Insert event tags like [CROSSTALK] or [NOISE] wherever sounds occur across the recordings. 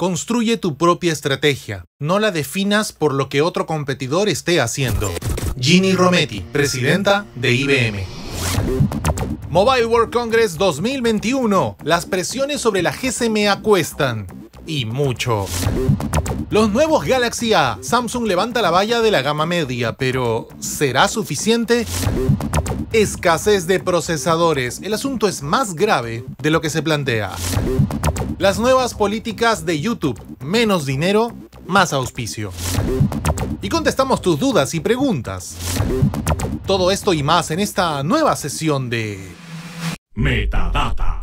Construye tu propia estrategia, no la definas por lo que otro competidor esté haciendo. Ginny Rometty, presidenta de IBM. Mobile World Congress 2021. Las presiones sobre la GSM acuestan y mucho. Los nuevos Galaxy A. Samsung levanta la valla de la gama media, pero ¿será suficiente? Escasez de procesadores. El asunto es más grave de lo que se plantea. Las nuevas políticas de YouTube. Menos dinero, más auspicio. Y contestamos tus dudas y preguntas. Todo esto y más en esta nueva sesión de... Metadata.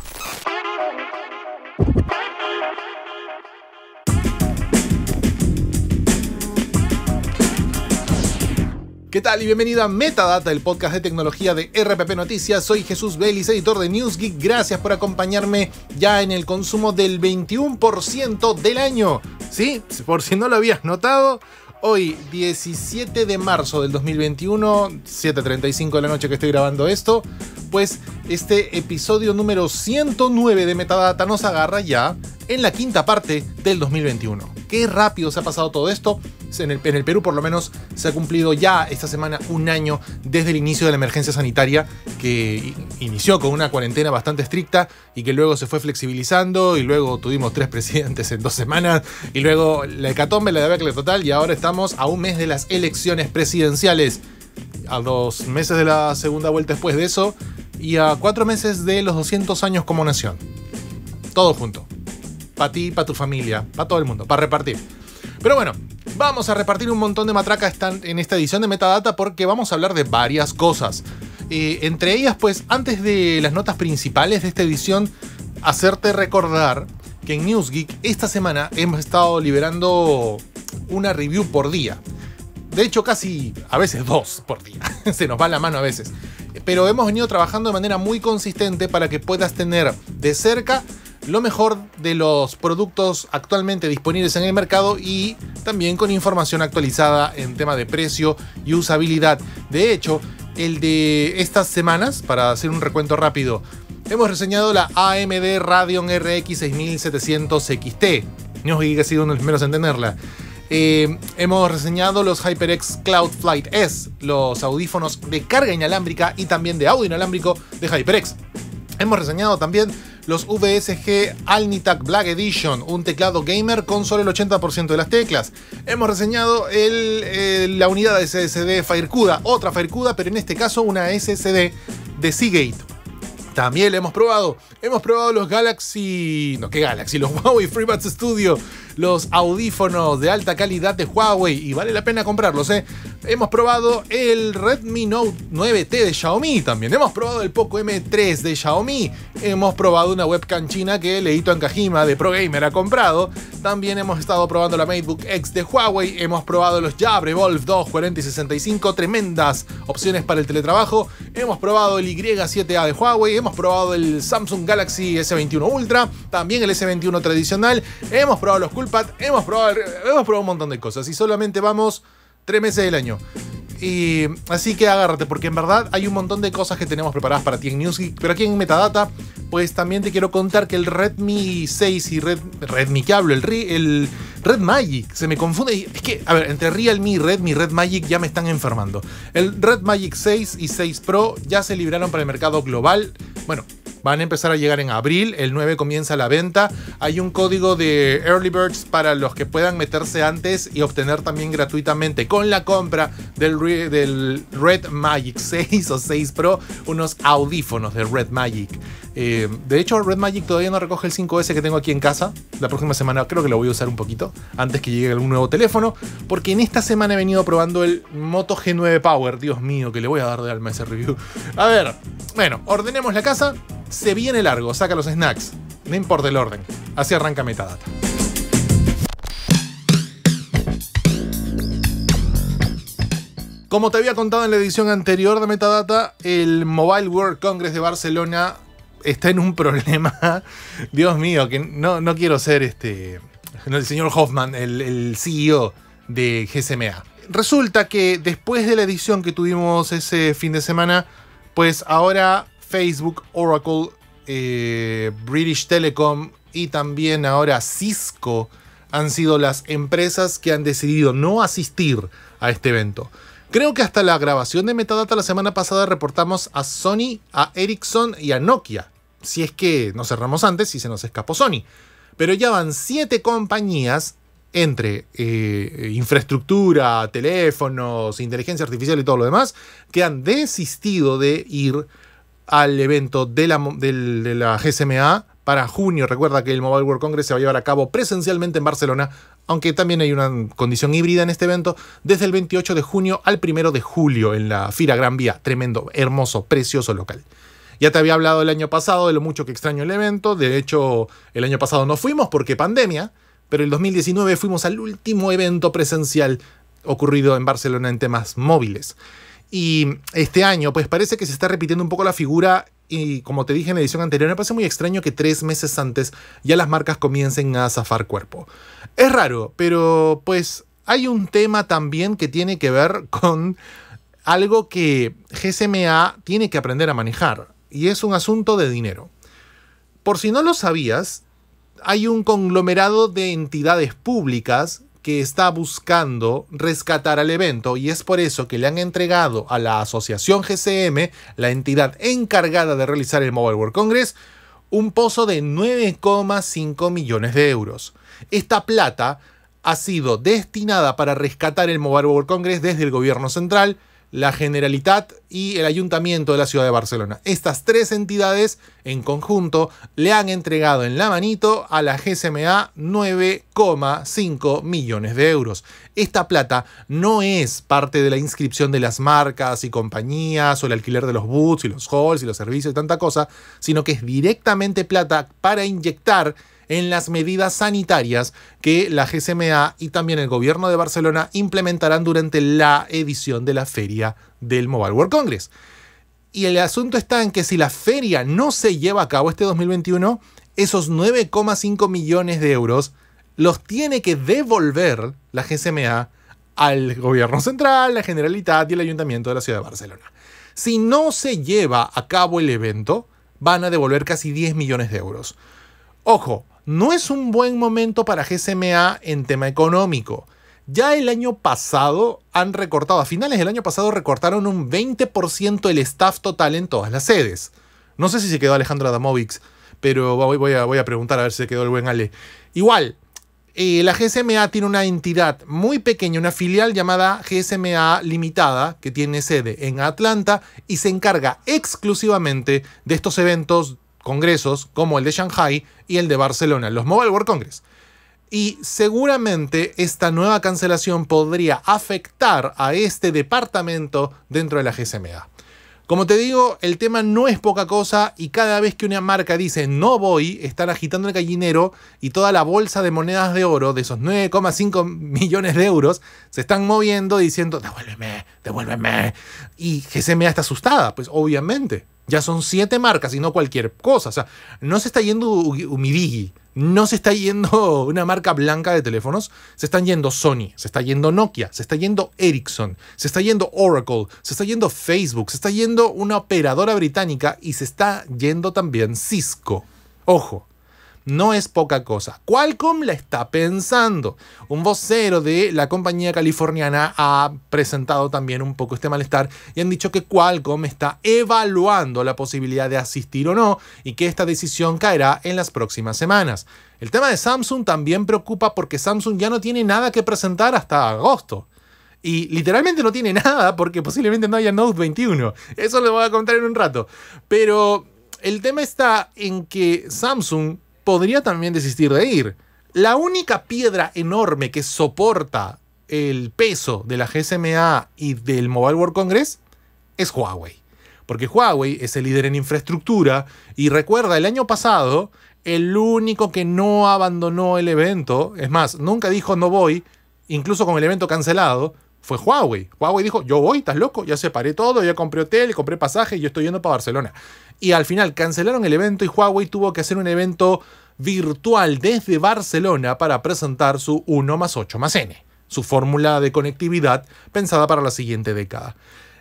¿Qué tal y bienvenido a Metadata, el podcast de tecnología de RPP Noticias? Soy Jesús Vélez, editor de NewsGeek. Gracias por acompañarme ya en el consumo del 21% del año. Sí, por si no lo habías notado, hoy 17 de marzo del 2021, 7.35 de la noche que estoy grabando esto, pues este episodio número 109 de Metadata nos agarra ya en la quinta parte del 2021. Qué rápido se ha pasado todo esto en el, Perú por lo menos se ha cumplido ya esta semana un año desde el inicio de la emergencia sanitaria que inició con una cuarentena bastante estricta y que luego se fue flexibilizando y luego tuvimos tres [LAUGHS] presidentes en dos semanas y luego la hecatombe, la debacle total y ahora estamos a un mes de las elecciones presidenciales, a dos meses de la segunda vuelta después de eso y a cuatro meses de los 200 años como nación. Todo junto. Para ti, para tu familia, para todo el mundo, para repartir. Pero bueno, Vamos a repartir un montón de matraca en esta edición de Metadata porque vamos a hablar de varias cosas. Eh, entre ellas, pues, antes de las notas principales de esta edición, hacerte recordar que en NewsGeek esta semana hemos estado liberando una review por día. De hecho, casi a veces dos por día. [LAUGHS] Se nos va la mano a veces. Pero hemos venido trabajando de manera muy consistente para que puedas tener de cerca lo mejor de los productos actualmente disponibles en el mercado y también con información actualizada en tema de precio y usabilidad. De hecho, el de estas semanas, para hacer un recuento rápido, hemos reseñado la AMD Radeon RX 6700 XT. No que ha sido uno de los primeros en tenerla. Eh, hemos reseñado los HyperX Cloud Flight S, los audífonos de carga inalámbrica y también de audio inalámbrico de HyperX. Hemos reseñado también los VSG Alnitak Black Edition, un teclado gamer con solo el 80% de las teclas. Hemos reseñado el, eh, la unidad de SSD Firecuda, otra Firecuda, pero en este caso una SSD de Seagate. También le hemos probado. Hemos probado los Galaxy. No, ¿qué Galaxy, los [LAUGHS] Huawei FreeBuds Studio los audífonos de alta calidad de Huawei y vale la pena comprarlos, ¿eh? Hemos probado el Redmi Note 9T de Xiaomi también, hemos probado el Poco M3 de Xiaomi, hemos probado una webcam china que Leito Ankajima de ProGamer ha comprado, también hemos estado probando la MateBook X de Huawei, hemos probado los Jabra Evolve 2, 40 y 65, tremendas opciones para el teletrabajo, hemos probado el Y7A de Huawei, hemos probado el Samsung Galaxy S21 Ultra, también el S21 tradicional, hemos probado los Hemos probado, hemos probado un montón de cosas y solamente vamos tres meses del año. Y así que agárrate, porque en verdad hay un montón de cosas que tenemos preparadas para ti en Music, Pero aquí en Metadata, pues también te quiero contar que el Redmi 6 y Red, Redmi que hablo, el, el Red Magic, se me confunde. Es que, a ver, entre Realme, y Redmi, Red Magic ya me están enfermando. El Red Magic 6 y 6 Pro ya se libraron para el mercado global. Bueno, Van a empezar a llegar en abril, el 9 comienza la venta. Hay un código de Early Birds para los que puedan meterse antes y obtener también gratuitamente con la compra del, Red Magic 6 [LAUGHS] o 6 Pro unos audífonos de Red Magic. Eh, de hecho, Red Magic todavía no recoge el 5S que tengo aquí en casa. La próxima semana creo que lo voy a usar un poquito antes que llegue algún nuevo teléfono, porque en esta semana he venido probando el Moto G9 Power. Dios mío, que le voy a dar de alma ese review. A ver, bueno, ordenemos la casa se viene largo, saca los snacks. No importa el orden. Así arranca Metadata. Como te había contado en la edición anterior de Metadata, el Mobile World Congress de Barcelona está en un [LAUGHS] problema. Dios mío, que no, no quiero ser este. El señor Hoffman, el, el CEO de GSMA. Resulta que después de la edición que tuvimos ese fin de semana, pues ahora Facebook, Oracle, eh, British Telecom y también ahora Cisco han sido las empresas que han decidido no asistir a este evento. Creo que hasta la grabación de Metadata la semana pasada reportamos a Sony, a Ericsson y a Nokia. Si es que nos cerramos antes y se nos escapó Sony. Pero ya van siete compañías entre eh, infraestructura, teléfonos, inteligencia artificial y todo lo demás, que han desistido de ir al evento de la, de, GSMA para junio. Recuerda que el Mobile World Congress se va a llevar a cabo presencialmente en Barcelona, aunque también hay una condición híbrida en este evento, desde el 28 de junio al 1 de julio en la Fira Gran Vía. Tremendo, hermoso, precioso local. Ya te había hablado el año pasado de lo mucho que extraño el evento. De hecho, el año pasado no fuimos porque pandemia, pero el 2019 fuimos al último evento presencial ocurrido en Barcelona en temas móviles. Y este año, pues parece que se está repitiendo un poco la figura y como te dije en la edición anterior, me parece muy extraño que tres meses antes ya las marcas comiencen a zafar cuerpo. Es raro, pero pues hay un tema también que tiene que ver con algo que GSMA tiene que aprender a manejar, y es un asunto de dinero. Por si no lo sabías, hay un conglomerado de entidades públicas que está buscando rescatar al evento y es por eso que le han entregado a la asociación GCM, la entidad encargada de realizar el Mobile World Congress, un pozo de 9,5 millones de euros. Esta plata ha sido destinada para rescatar el Mobile World Congress desde el gobierno central, la Generalitat y el Ayuntamiento de la Ciudad de Barcelona. Estas tres entidades en conjunto le han entregado en la manito a la GSMA 9,5 millones de euros. Esta plata no es parte de la inscripción de las marcas y compañías o el alquiler de los boots y los halls y los servicios y tanta cosa, sino que es directamente plata para inyectar en las medidas sanitarias que la GSMA y también el gobierno de Barcelona implementarán durante la edición de la feria del Mobile World Congress. Y el asunto está en que si la feria no se lleva a cabo este 2021, esos 9,5 millones de euros los tiene que devolver la GSMA al gobierno central, la Generalitat y el Ayuntamiento de la Ciudad de Barcelona. Si no se lleva a cabo el evento, van a devolver casi 10 millones de euros. Ojo, no es un buen momento para GSMA en tema económico. Ya el año pasado han recortado, a finales del año pasado recortaron un 20% el staff total en todas las sedes. No sé si se quedó Alejandro damovix pero voy, a, preguntar a ver si se quedó el buen Ale. Igual, eh, la GSMA tiene una entidad muy pequeña, una filial llamada GSMA Limitada, que tiene sede en Atlanta y se encarga exclusivamente de estos eventos congresos como el de Shanghai y el de Barcelona, los Mobile World Congress. Y seguramente esta nueva cancelación podría afectar a este departamento dentro de la GSMA. Como te digo, el tema no es poca cosa y cada vez que una marca dice no voy, están agitando el gallinero y toda la bolsa de monedas de oro de esos 9,5 millones de euros se están moviendo diciendo devuélveme, devuélveme. Y GSMA está asustada, pues obviamente. Ya son siete marcas y no cualquier cosa. O sea, no se está yendo Umidigi. no se está yendo [LAUGHS] una marca blanca de teléfonos, se están yendo Sony, se está yendo Nokia, se está yendo Ericsson, se está yendo Oracle, se está yendo Facebook, se está yendo una operadora británica y se está yendo también Cisco. Ojo, no es poca cosa. Qualcomm la está pensando. Un vocero de la compañía californiana ha presentado también un poco este malestar y han dicho que Qualcomm está evaluando la posibilidad de asistir o no y que esta decisión caerá en las próximas semanas. El tema de Samsung también preocupa porque Samsung ya no tiene nada que presentar hasta agosto. Y literalmente no tiene nada porque posiblemente no haya Note 21. Eso lo voy a contar en un rato. Pero el tema está en que Samsung podría también desistir de ir. La única piedra enorme que soporta el peso de la GSMA y del Mobile World Congress es Huawei. Porque Huawei es el líder en infraestructura y recuerda, el año pasado, el único que no abandonó el evento, es más, nunca dijo no voy, incluso con el evento cancelado, fue Huawei. Huawei dijo, yo voy, estás loco, ya separé todo, ya compré hotel, compré pasaje, y yo estoy yendo para Barcelona y al final cancelaron el evento y Huawei tuvo que hacer un evento virtual desde Barcelona para presentar su 1 más 8 más N, su fórmula de conectividad pensada para la siguiente década.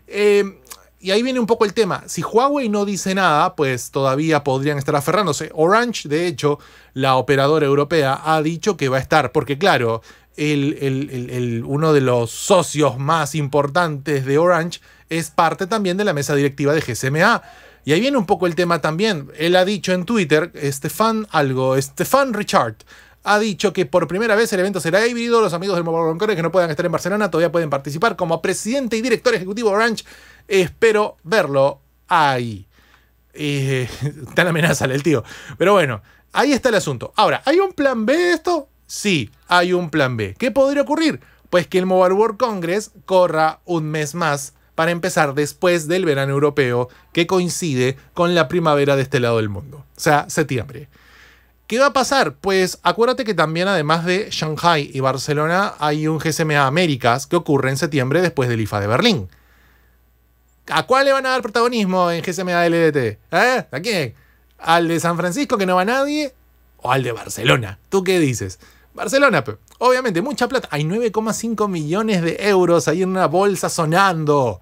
Eh, y ahí viene un poco el tema. Si Huawei no dice nada, pues todavía podrían estar aferrándose. Orange, de hecho, la operadora europea, ha dicho que va a estar, porque claro, uno de los socios más importantes de Orange es parte también de la mesa directiva de GSMA. Y ahí viene un poco el tema también. Él ha dicho en Twitter, Estefan algo, Estefan Richard, ha dicho que por primera vez el evento será híbrido. Los amigos del Mobile Congress que no puedan estar en Barcelona todavía pueden participar. Como presidente y director ejecutivo de Branch, espero verlo ahí. Eh, [LAUGHS] tan amenaza el tío. Pero bueno, ahí está el asunto. Ahora, ¿hay un plan B de esto? Sí, hay un plan B. ¿Qué podría ocurrir? Pues que el Mobile World Congress corra un mes más para empezar después del verano europeo que coincide con la primavera de este lado del mundo, o sea, septiembre. ¿Qué va a pasar? Pues acuérdate que también además de Shanghai y Barcelona hay un GSMA Américas que ocurre en septiembre después del IFA de Berlín. ¿A cuál le van a dar protagonismo en GSMA LDT? ¿Eh? ¿A quién? ¿Al de San Francisco que no va nadie? ¿O al de Barcelona? ¿Tú qué dices? Barcelona, obviamente, mucha plata. Hay 9,5 millones de euros ahí en una bolsa sonando.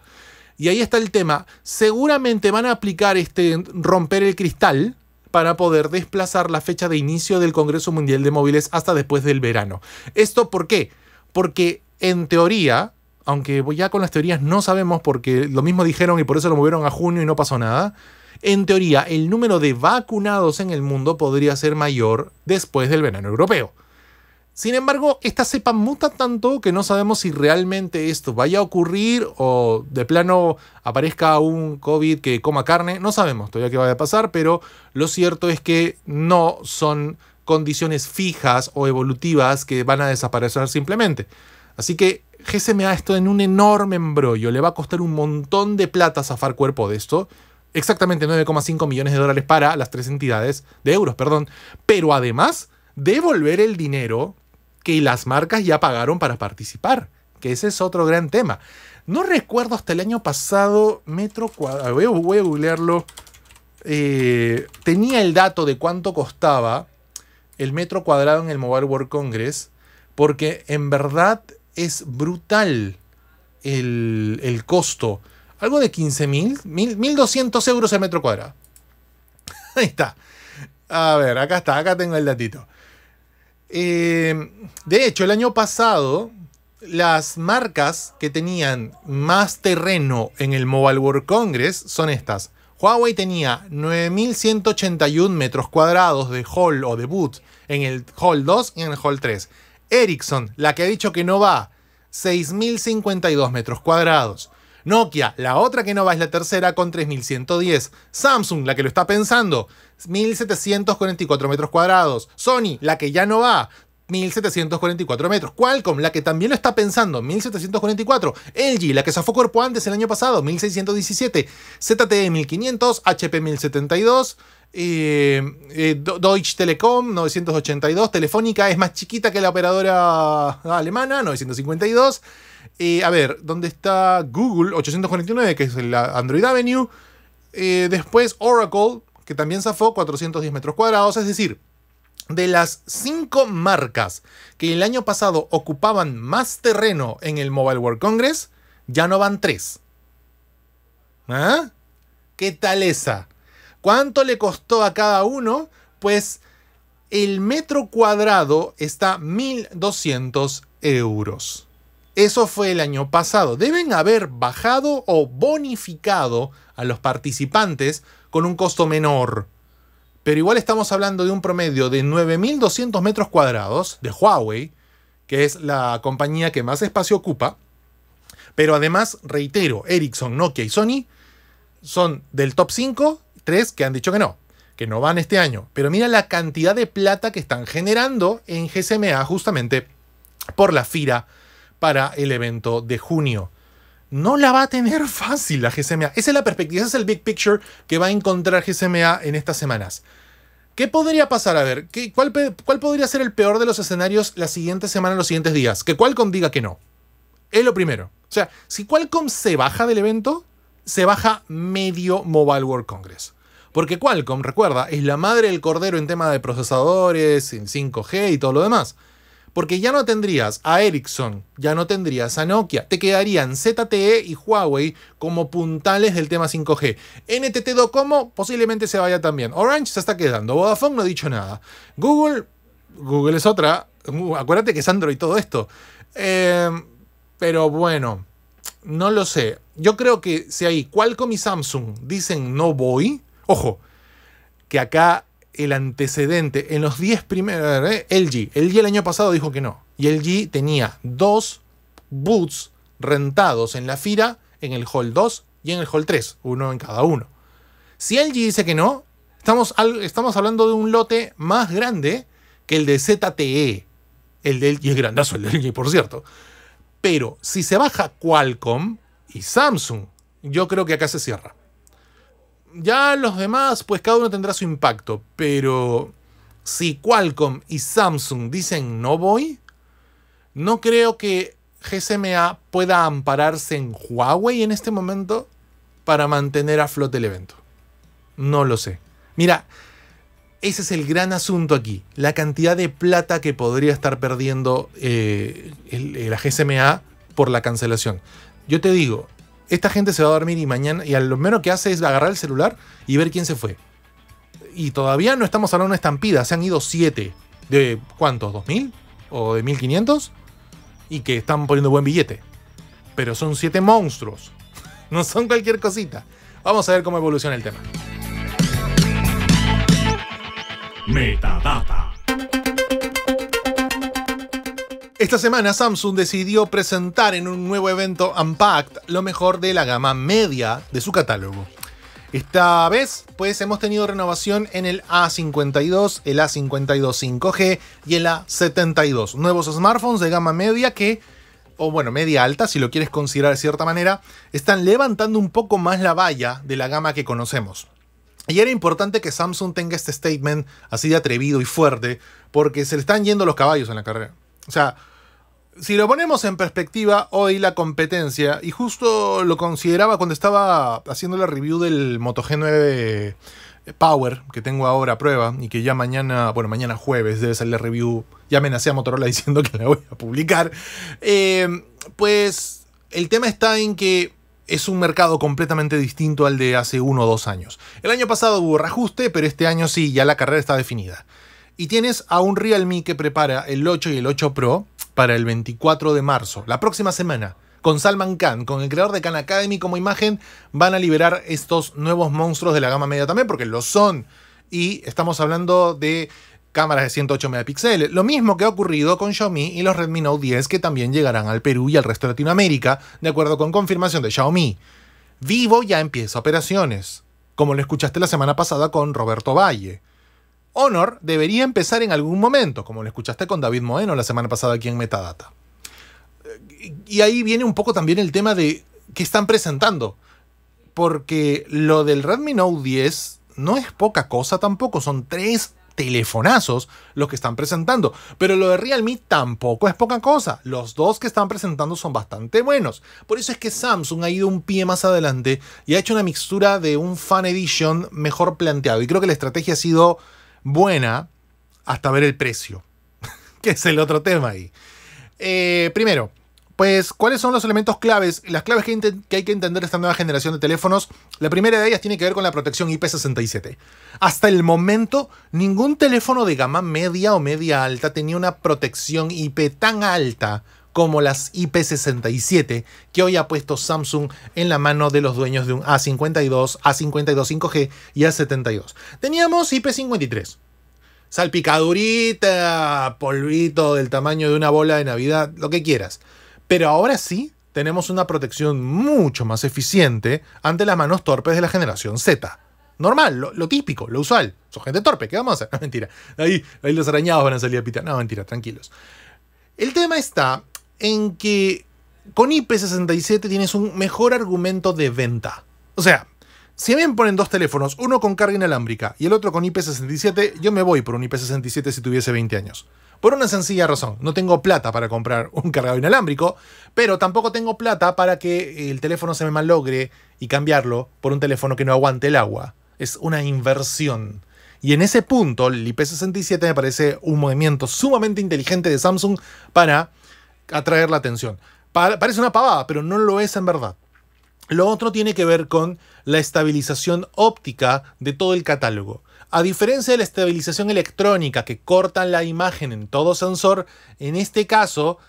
Y ahí está el tema. Seguramente van a aplicar este romper el cristal para poder desplazar la fecha de inicio del Congreso Mundial de Móviles hasta después del verano. ¿Esto por qué? Porque en teoría, aunque ya con las teorías no sabemos porque lo mismo dijeron y por eso lo movieron a junio y no pasó nada, en teoría el número de vacunados en el mundo podría ser mayor después del verano europeo. Sin embargo, esta cepa muta tanto que no sabemos si realmente esto vaya a ocurrir o de plano aparezca un COVID que coma carne. No sabemos todavía qué vaya a pasar, pero lo cierto es que no son condiciones fijas o evolutivas que van a desaparecer simplemente. Así que GSMA esto en un enorme embrollo. Le va a costar un montón de plata zafar cuerpo de esto. Exactamente 9,5 millones de dólares para las tres entidades, de euros, perdón. Pero además, devolver el dinero que las marcas ya pagaron para participar, que ese es otro gran tema. No recuerdo hasta el año pasado, Metro Cuadrado, voy, a googlearlo, eh, tenía el dato de cuánto costaba el metro cuadrado en el Mobile World Congress, porque en verdad es brutal el, el costo. Algo de 15 mil, 1200 euros el metro cuadrado. [LAUGHS] Ahí está. A ver, acá está, acá tengo el datito. Eh, de hecho, el año pasado, las marcas que tenían más terreno en el Mobile World Congress son estas. Huawei tenía 9.181 metros cuadrados de hall o de boot en el hall 2 y en el hall 3. Ericsson, la que ha dicho que no va, 6.052 metros cuadrados. Nokia, la otra que no va es la tercera con 3.110. Samsung, la que lo está pensando, 1.744 metros cuadrados. Sony, la que ya no va, 1744 metros. Qualcomm, la que también lo está pensando, 1744. LG, la que zafó cuerpo antes el año pasado, 1617. ZTE 1500, HP 1072. Deutsche Telekom 982, Telefónica es más chiquita que la operadora alemana 952. Eh, a ver, ¿dónde está Google 849, que es la Android Avenue? Eh, después Oracle que también zafó 410 metros cuadrados, es decir, de las cinco marcas que el año pasado ocupaban más terreno en el Mobile World Congress, ya no van tres. ¿Ah? ¿Qué tal esa? ¿Cuánto le costó a cada uno? Pues el metro cuadrado está 1.200 euros. Eso fue el año pasado. Deben haber bajado o bonificado a los participantes con un costo menor. Pero igual estamos hablando de un promedio de 9.200 metros cuadrados de Huawei, que es la compañía que más espacio ocupa. Pero además, reitero, Ericsson, Nokia y Sony son del top 5, 3 que han dicho que no, que no van este año. Pero mira la cantidad de plata que están generando en GSMA justamente por la FIRA para el evento de junio no la va a tener [LAUGHS] fácil la GCMA. Esa es la perspectiva, ese es el big picture que va a encontrar GCMA en estas semanas. ¿Qué podría pasar? A ver, ¿qué, cuál, cuál, podría ser el peor de los escenarios la siguiente semana, los siguientes días? Que Qualcomm diga que no. Es lo primero. O sea, si Qualcomm se baja del evento, se baja medio Mobile World Congress. Porque Qualcomm, recuerda, es la madre del cordero en tema de procesadores, en 5G y todo lo demás. Porque ya no tendrías a Ericsson, ya no tendrías a Nokia. Te quedarían ZTE y Huawei como puntales del tema 5G. NTT Docomo posiblemente se vaya también. Orange se está quedando. Vodafone no ha dicho nada. Google, Google es otra. acuérdate que es Android todo esto. Em, pero bueno, no lo sé. Yo creo que si ahí Qualcomm y Samsung dicen no voy, ojo, que acá el antecedente en los 10 primeros. Eh, LG. LG el año pasado dijo que no. Y LG tenía dos boots rentados en la FIRA, en el Hall 2 y en el Hall 3, uno en cada uno. Si LG dice que no, estamos, estamos hablando de un lote más grande que el de ZTE. El del LG es grandazo, el de LG, por cierto. Pero si se baja Qualcomm y Samsung, yo creo que acá se cierra ya los demás, pues cada uno tendrá su impacto. Pero si Qualcomm y Samsung dicen no voy, no creo que GSMA pueda ampararse en Huawei en este momento para mantener a flote el evento. No lo sé. Mira, ese es el gran asunto aquí. La cantidad de plata que podría estar perdiendo eh, la GSMA por la cancelación. Yo te digo, esta gente se va a dormir y mañana, y a lo menos que hace es agarrar el celular y ver quién se fue. Y todavía no estamos hablando de una estampida, se han ido siete. ¿De cuántos? ¿2000? ¿O de 1500? Y que están poniendo buen billete. Pero son siete monstruos. [LAUGHS] No son cualquier cosita. Vamos a ver cómo evoluciona el tema. Metadata. Esta semana Samsung decidió presentar en un nuevo evento Unpacked lo mejor de la gama media de su catálogo. Esta vez, pues hemos tenido renovación en el A52, el A52 5G y el A72, nuevos smartphones de gama media que, o bueno, media alta, si lo quieres considerar de cierta manera, están levantando un poco más la valla de la gama que conocemos. Y era importante que Samsung tenga este statement así de atrevido y fuerte, porque se le están yendo los caballos en la carrera. O sea, si lo ponemos en perspectiva, hoy la competencia, y justo lo consideraba cuando estaba haciendo la review del Moto G9 Power, que tengo ahora a prueba, y que ya mañana, bueno, mañana jueves debe salir la review, ya amenacé a Motorola [LAUGHS] diciendo que la voy a publicar, eh, pues el tema está en que es un mercado completamente distinto al de hace uno o dos años. El año pasado hubo reajuste, pero este año sí, ya la carrera está definida. Y tienes a un Realme que prepara el 8 y el 8 Pro para el 24 de marzo, la próxima semana. Con Salman Khan, con el creador de Khan Academy como imagen, van a liberar estos nuevos monstruos de la gama media también, porque lo son. Y estamos hablando de cámaras de 108 megapíxeles. Lo mismo que ha ocurrido con Xiaomi y los Redmi Note 10 que también llegarán al Perú y al resto de Latinoamérica, de acuerdo con confirmación de Xiaomi. Vivo ya empieza operaciones, como lo escuchaste la semana pasada con Roberto Valle. Honor debería empezar en algún momento, como lo escuchaste con David Moeno la semana pasada aquí en Metadata. Eh, y ahí viene un poco también el tema de qué están presentando. Porque lo del Redmi Note 10 no es poca cosa tampoco, son tres telefonazos los que están presentando. Pero lo de Realme tampoco es poca cosa. Los dos que están presentando son bastante buenos. Por eso es que Samsung ha ido un pie más adelante y ha hecho una mixtura de un Fan Edition mejor planteado. Y creo que la estrategia ha sido buena hasta ver el precio, [LAUGHS] que es el otro tema ahí. Eh, primero, pues, ¿cuáles son los elementos claves? Las claves que, que, hay que entender de esta nueva generación de teléfonos. La primera de ellas tiene que ver con la protección IP67. Hasta el momento, ningún teléfono de gama media o media alta tenía una protección IP tan alta como las IP67 que hoy ha puesto Samsung en la mano de los dueños de un A52, A52 5G y A72. Teníamos IP53. Salpicadurita, polvito del tamaño de una bola de Navidad, lo que quieras. Pero ahora sí tenemos una protección mucho más eficiente ante las manos torpes de la generación Z. Normal, lo, típico, lo usual. Son gente torpe, ¿qué vamos a hacer? [LAUGHS] No, mentira. Ahí, ahí los arañados van a salir a pitar. No, mentira, tranquilos. El tema está en que con IP67 tienes un mejor argumento de venta. O sea, si a mí me ponen dos teléfonos, uno con carga inalámbrica y el otro con IP67, yo me voy por un IP67 si tuviese 20 años. Por una sencilla razón, no tengo plata para comprar [LAUGHS] un cargado inalámbrico, pero tampoco tengo plata para que el teléfono se me malogre y cambiarlo por un teléfono que no aguante el agua. Es una inversión. Y en ese punto, el IP67 me parece un movimiento sumamente inteligente de Samsung para atraer la atención. parece una pavada, pero no lo es en verdad. Lo otro tiene que ver con la estabilización óptica de todo el catálogo. A diferencia de la estabilización electrónica que cortan la imagen en todo sensor, en este caso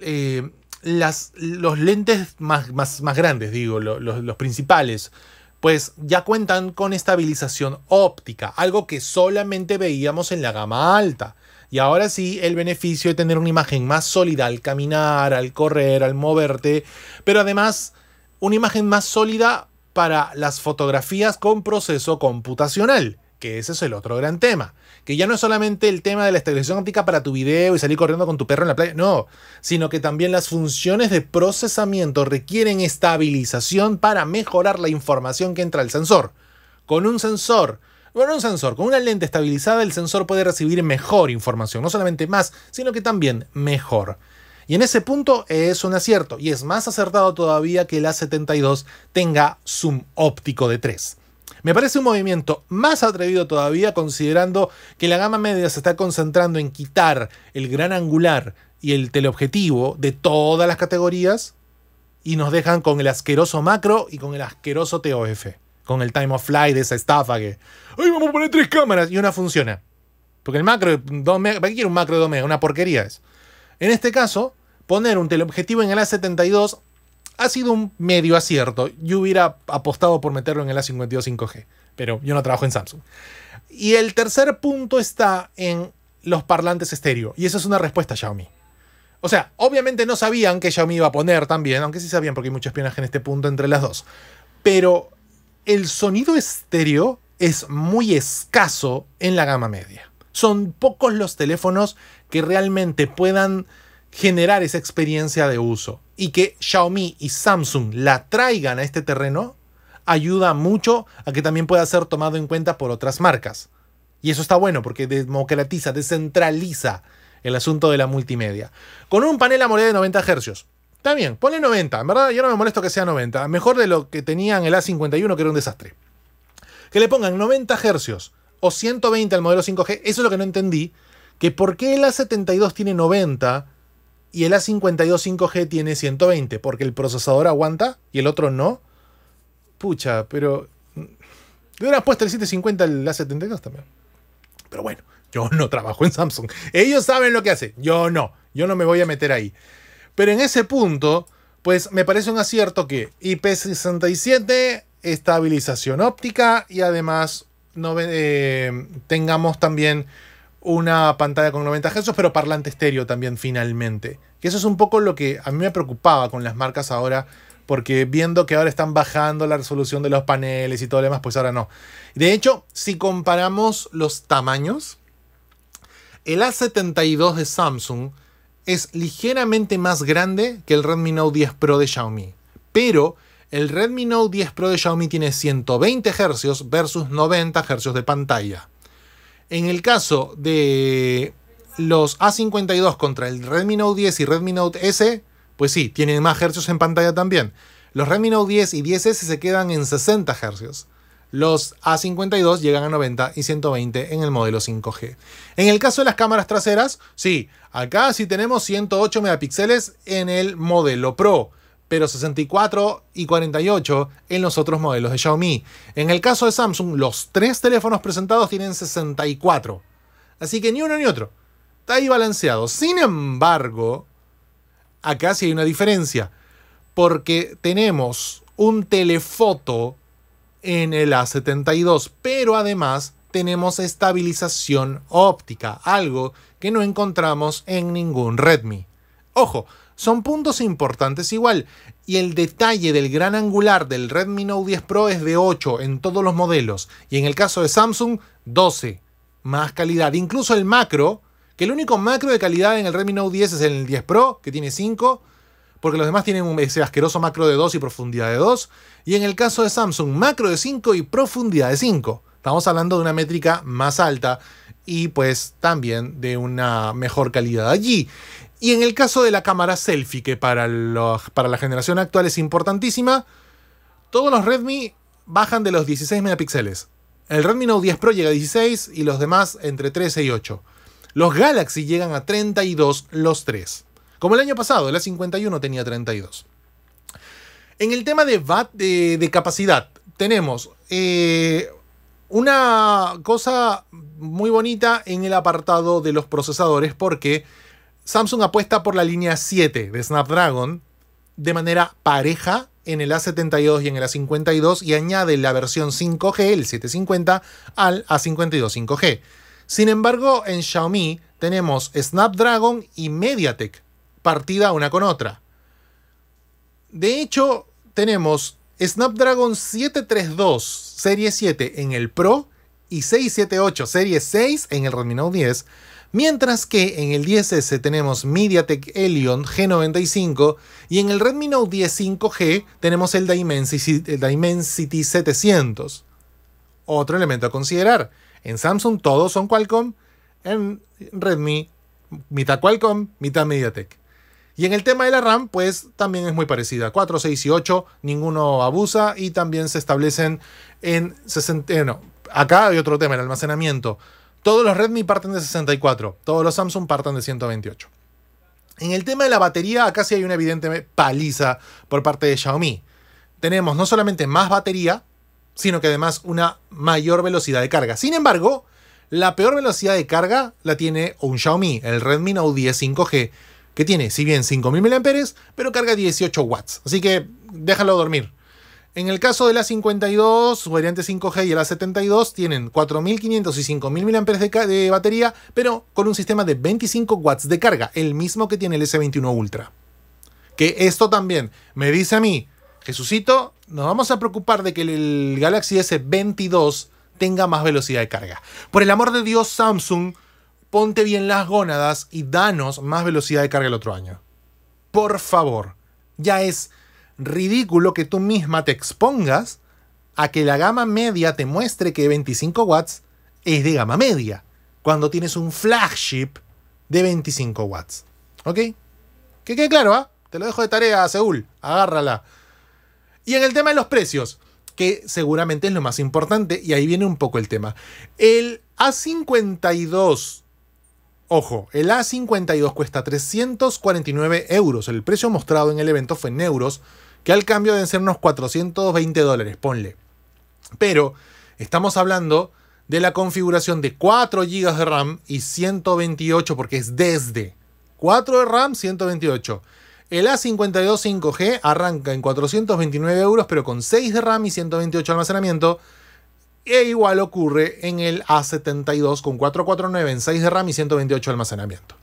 eh, las, los lentes más, grandes, digo, los, los principales, pues ya cuentan con estabilización óptica, algo que solamente veíamos en la gama alta. Y ahora sí, el beneficio de tener una imagen más sólida al caminar, al correr, al moverte, pero además una imagen más sólida para las fotografías con proceso computacional, que ese es el otro gran tema, que ya no es solamente el tema de la estabilización óptica para tu video y salir corriendo con tu perro en la playa, no, sino que también las funciones de procesamiento requieren estabilización para mejorar la información que entra al sensor. Con un sensor bueno, un sensor, con una lente estabilizada, el sensor puede recibir mejor información, no solamente más, sino que también mejor. Y en ese punto es un acierto, y es más acertado todavía que la 72 tenga zoom óptico de 3. Me parece un movimiento más atrevido todavía considerando que la gama media se está concentrando en quitar el gran angular y el teleobjetivo de todas las categorías y nos dejan con el asqueroso macro y con el asqueroso TOF con el time of flight de esa estafa que. ¡Ay, vamos a poner tres cámaras! Y una funciona. Porque el macro, ¿para qué quiero un macro de 2 Una porquería es. En este caso, poner un teleobjetivo en el A72 ha sido un medio acierto. Yo hubiera apostado por meterlo en el A52 5G, pero yo no trabajo en Samsung. Y el tercer punto está en los parlantes estéreo. Y esa es una respuesta a Xiaomi. O sea, obviamente no sabían que Xiaomi iba a poner también, aunque sí sabían porque hay mucho espionaje en este punto entre las dos. Pero el sonido estéreo es muy escaso en la gama media. Son pocos los teléfonos que realmente puedan generar esa experiencia de uso. Y que Xiaomi y Samsung la traigan a este terreno ayuda mucho a que también pueda ser tomado en cuenta por otras marcas. Y eso está bueno porque democratiza, descentraliza el asunto de la multimedia. Con un panel AMOLED de 90 Hz, Está bien, pone 90. En verdad, yo no me molesto que sea 90. Mejor de lo que tenían el A51, que era un desastre. Que le pongan 90 Hz o 120 al modelo 5G. Eso es lo que no entendí. Que por qué el A72 tiene 90 y el A52 5G tiene 120. Porque el procesador aguanta y el otro no. Pucha, pero. De mm, una puesto el 750 al A72 también. Pero bueno, yo no trabajo en Samsung. Ellos saben lo que hacen. Yo no. Yo no me voy a meter ahí. Pero en ese punto, pues me parece un acierto que IP67, estabilización óptica y además eh, tengamos también una pantalla con 90 Hz, pero parlante estéreo también finalmente. Que eso es un poco lo que a mí me preocupaba con las marcas ahora, porque viendo que ahora están bajando la resolución de los paneles y todo lo demás, pues ahora no. De hecho, si comparamos los tamaños, el A72 de Samsung es ligeramente más grande que el Redmi Note 10 Pro de Xiaomi. Pero el Redmi Note 10 Pro de Xiaomi tiene 120 Hz versus 90 Hz de pantalla. En el caso de los A52 contra el Redmi Note 10 y Redmi Note S, pues sí, tienen más Hz en pantalla también. Los Redmi Note 10 y 10S se quedan en 60 Hz. Los A52 llegan a 90 y 120 en el modelo 5G. En el caso de las cámaras traseras, sí, acá sí tenemos 108 megapíxeles en el modelo Pro pero 64 y 48 en los otros modelos de Xiaomi. En el caso de Samsung, los tres teléfonos presentados tienen 64. Así que ni uno ni otro. Está ahí balanceado. Sin embargo, acá sí hay una diferencia. Porque tenemos un telefoto en el A72, pero además tenemos estabilización óptica, algo que no encontramos en ningún Redmi. Ojo, son puntos importantes igual, y el detalle del gran angular del Redmi Note 10 Pro es de 8 en todos los modelos, y en el caso de Samsung, 12. Más calidad, incluso el macro, que el único macro de calidad en el Redmi Note 10 es el 10 Pro, que tiene 5, porque los demás tienen ese asqueroso macro de 2 y profundidad de 2. Y en el caso de Samsung, macro de 5 y profundidad de 5. Estamos hablando de una métrica más alta y pues también de una mejor calidad allí. Y en el caso de la cámara selfie, que para, los, para la generación actual es importantísima, todos los Redmi bajan de los 16 megapíxeles. El Redmi Note 10 Pro llega a 16 y los demás entre 13 y 8. Los Galaxy llegan a 32 los 3 como el año pasado, el A51 tenía 32. En el tema de VAT de, capacidad, tenemos eh, una cosa muy bonita en el apartado de los procesadores porque Samsung apuesta por la línea 7 de Snapdragon de manera pareja en el A72 y en el A52 y añade la versión 5G, el 750, al A52 5G. Sin embargo, en Xiaomi tenemos Snapdragon y MediaTek partida una con otra. De hecho, tenemos Snapdragon 732 Serie 7 en el Pro y 678 Serie 6 en el Redmi Note 10, mientras que en el 10S tenemos MediaTek Helion G95 y en el Redmi Note 10 5G tenemos el Dimensity, el Dimensity 700. Otro elemento a considerar, en Samsung todos son Qualcomm, en Redmi mitad Qualcomm, mitad MediaTek. Y en el tema de la RAM, pues también es muy parecida. 4, 6 y 8, ninguno abusa y también se establecen en 60... Eh, acá hay otro tema, el almacenamiento. Todos los Redmi parten de 64, todos los Samsung parten de 128. En el tema de la batería, acá sí hay una evidente paliza por parte de Xiaomi. Tenemos no solamente más batería, sino que además una mayor velocidad de carga. Sin embargo, la peor velocidad de carga la tiene un Xiaomi, el Redmi Note 10 5G, que tiene, si bien 5.000 mAh, pero carga 18 watts. Así que déjalo dormir. En el caso de la 52, su variante 5G y la 72 tienen 4.500 y 5.000 mAh de, batería, pero con un sistema de 25 watts de carga, el mismo que tiene el S21 Ultra. Que esto también me dice a mí, Jesucito, nos vamos a preocupar de que el Galaxy S22 tenga más velocidad de carga. Por el amor de Dios, Samsung, ponte bien las gónadas y danos más velocidad de carga el otro año. Por favor, ya es ridículo que tú misma te expongas a que la gama media te muestre que 25 watts es de gama media, cuando tienes un flagship de 25 watts. ¿Ok? Que quede claro, ¿ah? Te lo dejo de tarea Seúl, agárrala. Y en el tema de los precios, que seguramente es lo más importante, y ahí viene un poco el tema. El A52 Ojo, el A52 cuesta 349 euros, el precio mostrado en el evento fue en euros, que al cambio deben ser unos 420 dólares, ponle. Pero estamos hablando de la configuración de 4 GB de RAM y 128, porque es desde 4 de RAM, 128. El A52 5G arranca en 429 euros, pero con 6 de RAM y 128 de almacenamiento. E igual ocurre en el A72 con 449 en 6 de RAM y 128 de almacenamiento.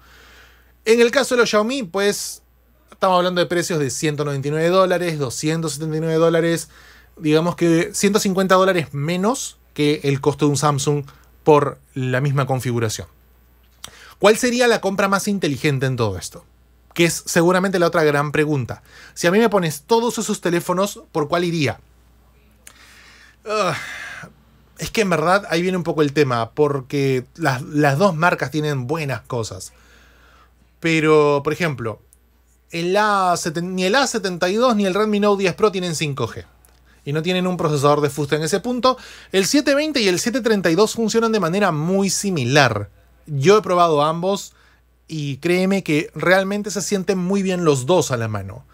En el caso de los Xiaomi, pues estamos hablando de precios de 199 dólares, 279 dólares, digamos que 150 dólares menos que el costo de un Samsung por la misma configuración. ¿Cuál sería la compra más inteligente en todo esto? Que es seguramente la otra gran pregunta. Si a mí me pones todos esos teléfonos, ¿por cuál iría? Ah, es que en verdad ahí viene un poco el tema, porque las, dos marcas tienen buenas cosas. Pero, por ejemplo, el A, ni el A72 ni el Redmi Note 10 Pro tienen 5G. Y no tienen un procesador de fusta en ese punto. El 720 y el 732 funcionan de manera muy similar. Yo he probado ambos y créeme que realmente se sienten muy bien los dos a la mano.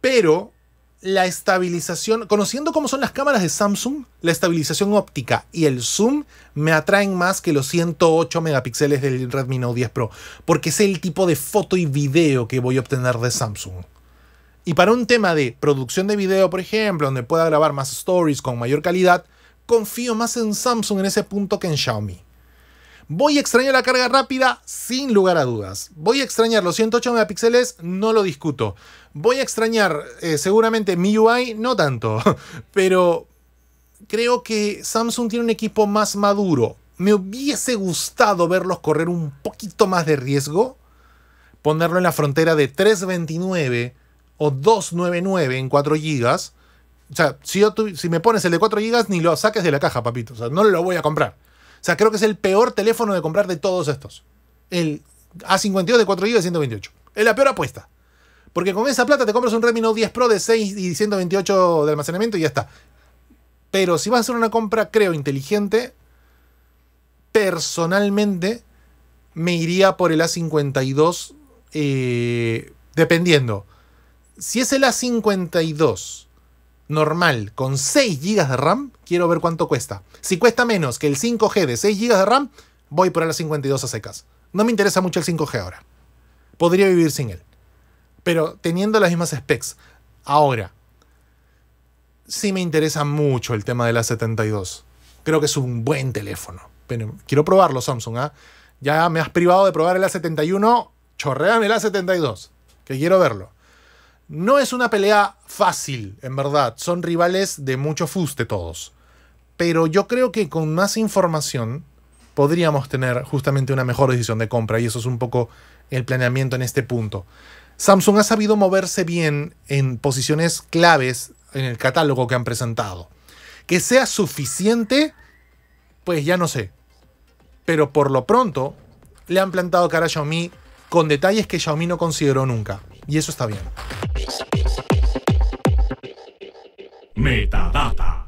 Pero la estabilización, conociendo cómo son las cámaras de Samsung, la estabilización óptica y el zoom me atraen más que los 108 megapíxeles del Redmi Note 10 Pro, porque es el tipo de foto y video que voy a obtener de Samsung. Y para un tema de producción de video, por ejemplo, donde pueda grabar más stories con mayor calidad, confío más en Samsung en ese punto que en Xiaomi. Voy a extrañar la carga rápida, sin lugar a dudas. Voy a extrañar los 108 megapíxeles, no lo discuto. Voy a extrañar eh, seguramente mi UI, no tanto, [LAUGHS] pero creo que Samsung tiene un equipo más maduro. Me hubiese gustado verlos correr un poquito más de riesgo, ponerlo en la frontera de 329 o 299 en 4 GB. O sea, si, me pones el de 4 GB, ni lo saques de la caja, papito. O sea, no lo voy a comprar. O sea, creo que es el peor teléfono de comprar de todos estos. El A52 de 4 GB 128. Es la peor apuesta. Porque con esa plata te compras un Redmi Note 10 Pro de 6 y 128 de almacenamiento y ya está. Pero si vas a hacer una compra, creo, inteligente, personalmente me iría por el A52 eh, dependiendo. Si es el A52 normal con 6 GB de RAM, quiero ver cuánto cuesta. Si cuesta menos que el 5G de 6 GB de RAM, voy por el A52 a secas. No me interesa mucho el 5G ahora. Podría vivir sin él pero teniendo las mismas specs. Ahora, sí me interesa mucho el tema de a 72. Creo que es un buen teléfono. Pero quiero probarlo, Samsung. ¿ah? Ya me has privado de probar el A71. Chorreame el A72. Que quiero verlo. No es una pelea fácil, en verdad. Son rivales de mucho fuste todos. Pero yo creo que con más información podríamos tener justamente una mejor decisión de compra. Y eso es un poco el planeamiento en este punto. Samsung ha sabido moverse bien en posiciones claves en el catálogo que han presentado. Que sea suficiente, pues ya no sé. Pero por lo pronto, le han plantado cara a Xiaomi con detalles que Xiaomi no consideró nunca. Y eso está bien. Metadata.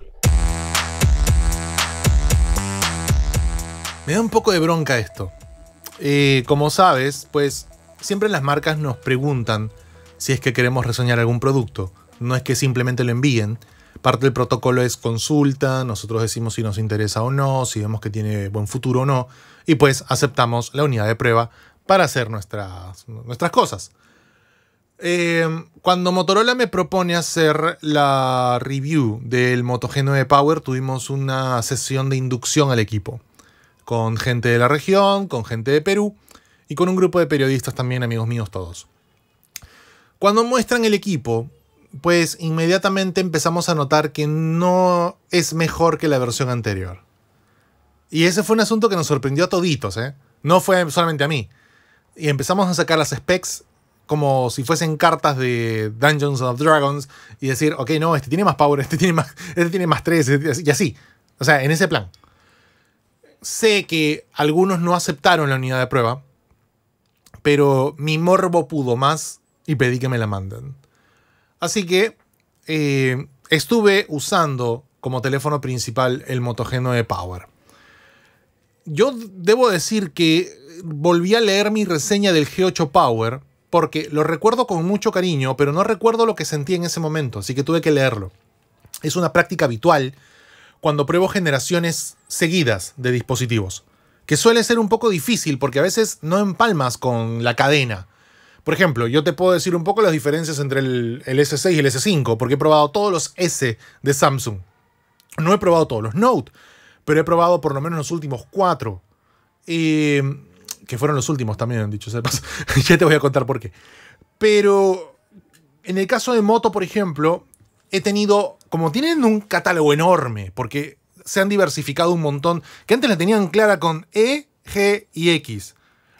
Me da un poco de bronca esto. Eh, como sabes, pues Siempre las marcas nos preguntan si es que queremos reseñar algún producto, no es que simplemente lo envíen. Parte del protocolo es consulta, nosotros decimos si nos interesa o no, si vemos que tiene buen futuro o no, y pues aceptamos la unidad de prueba para hacer nuestras, nuestras cosas. Em, cuando Motorola me propone hacer la review del Moto G9 Power, tuvimos una sesión de inducción al equipo, con gente de la región, con gente de Perú, y con un grupo de periodistas también, amigos míos todos. Cuando muestran el equipo, pues inmediatamente empezamos a notar que no es mejor que la versión anterior. Y ese fue un asunto que nos sorprendió a toditos, ¿eh? No fue solamente a mí. Y empezamos a sacar las specs como si fuesen cartas de Dungeons of Dragons y decir, ok, no, este tiene más power, [LAUGHS] este tiene más, este tiene más 3, este, y así. O sea, en ese plan. Sé que algunos no aceptaron la unidad de prueba, pero mi morbo pudo más y pedí que me la manden. Así que eh, estuve usando como teléfono principal el Moto g Power. Yo debo decir que volví a leer mi reseña del G8 Power porque lo recuerdo con mucho cariño, pero no recuerdo lo que sentí en ese momento, así que tuve que leerlo. Es una práctica habitual cuando pruebo generaciones seguidas de dispositivos que suele ser un poco difícil porque a veces no empalmas con la cadena. Por ejemplo, yo te puedo decir un poco las diferencias entre el, S6 y el S5, porque he probado todos los S de Samsung. No he probado todos los Note, pero he probado por lo menos los últimos cuatro. que fueron los últimos también, dicho sepas. [LAUGHS] ya te voy a contar por qué. Pero en el caso de moto, por ejemplo, he tenido, como tienen un catálogo enorme, porque se han diversificado un montón, que antes la tenían clara con E, G y X.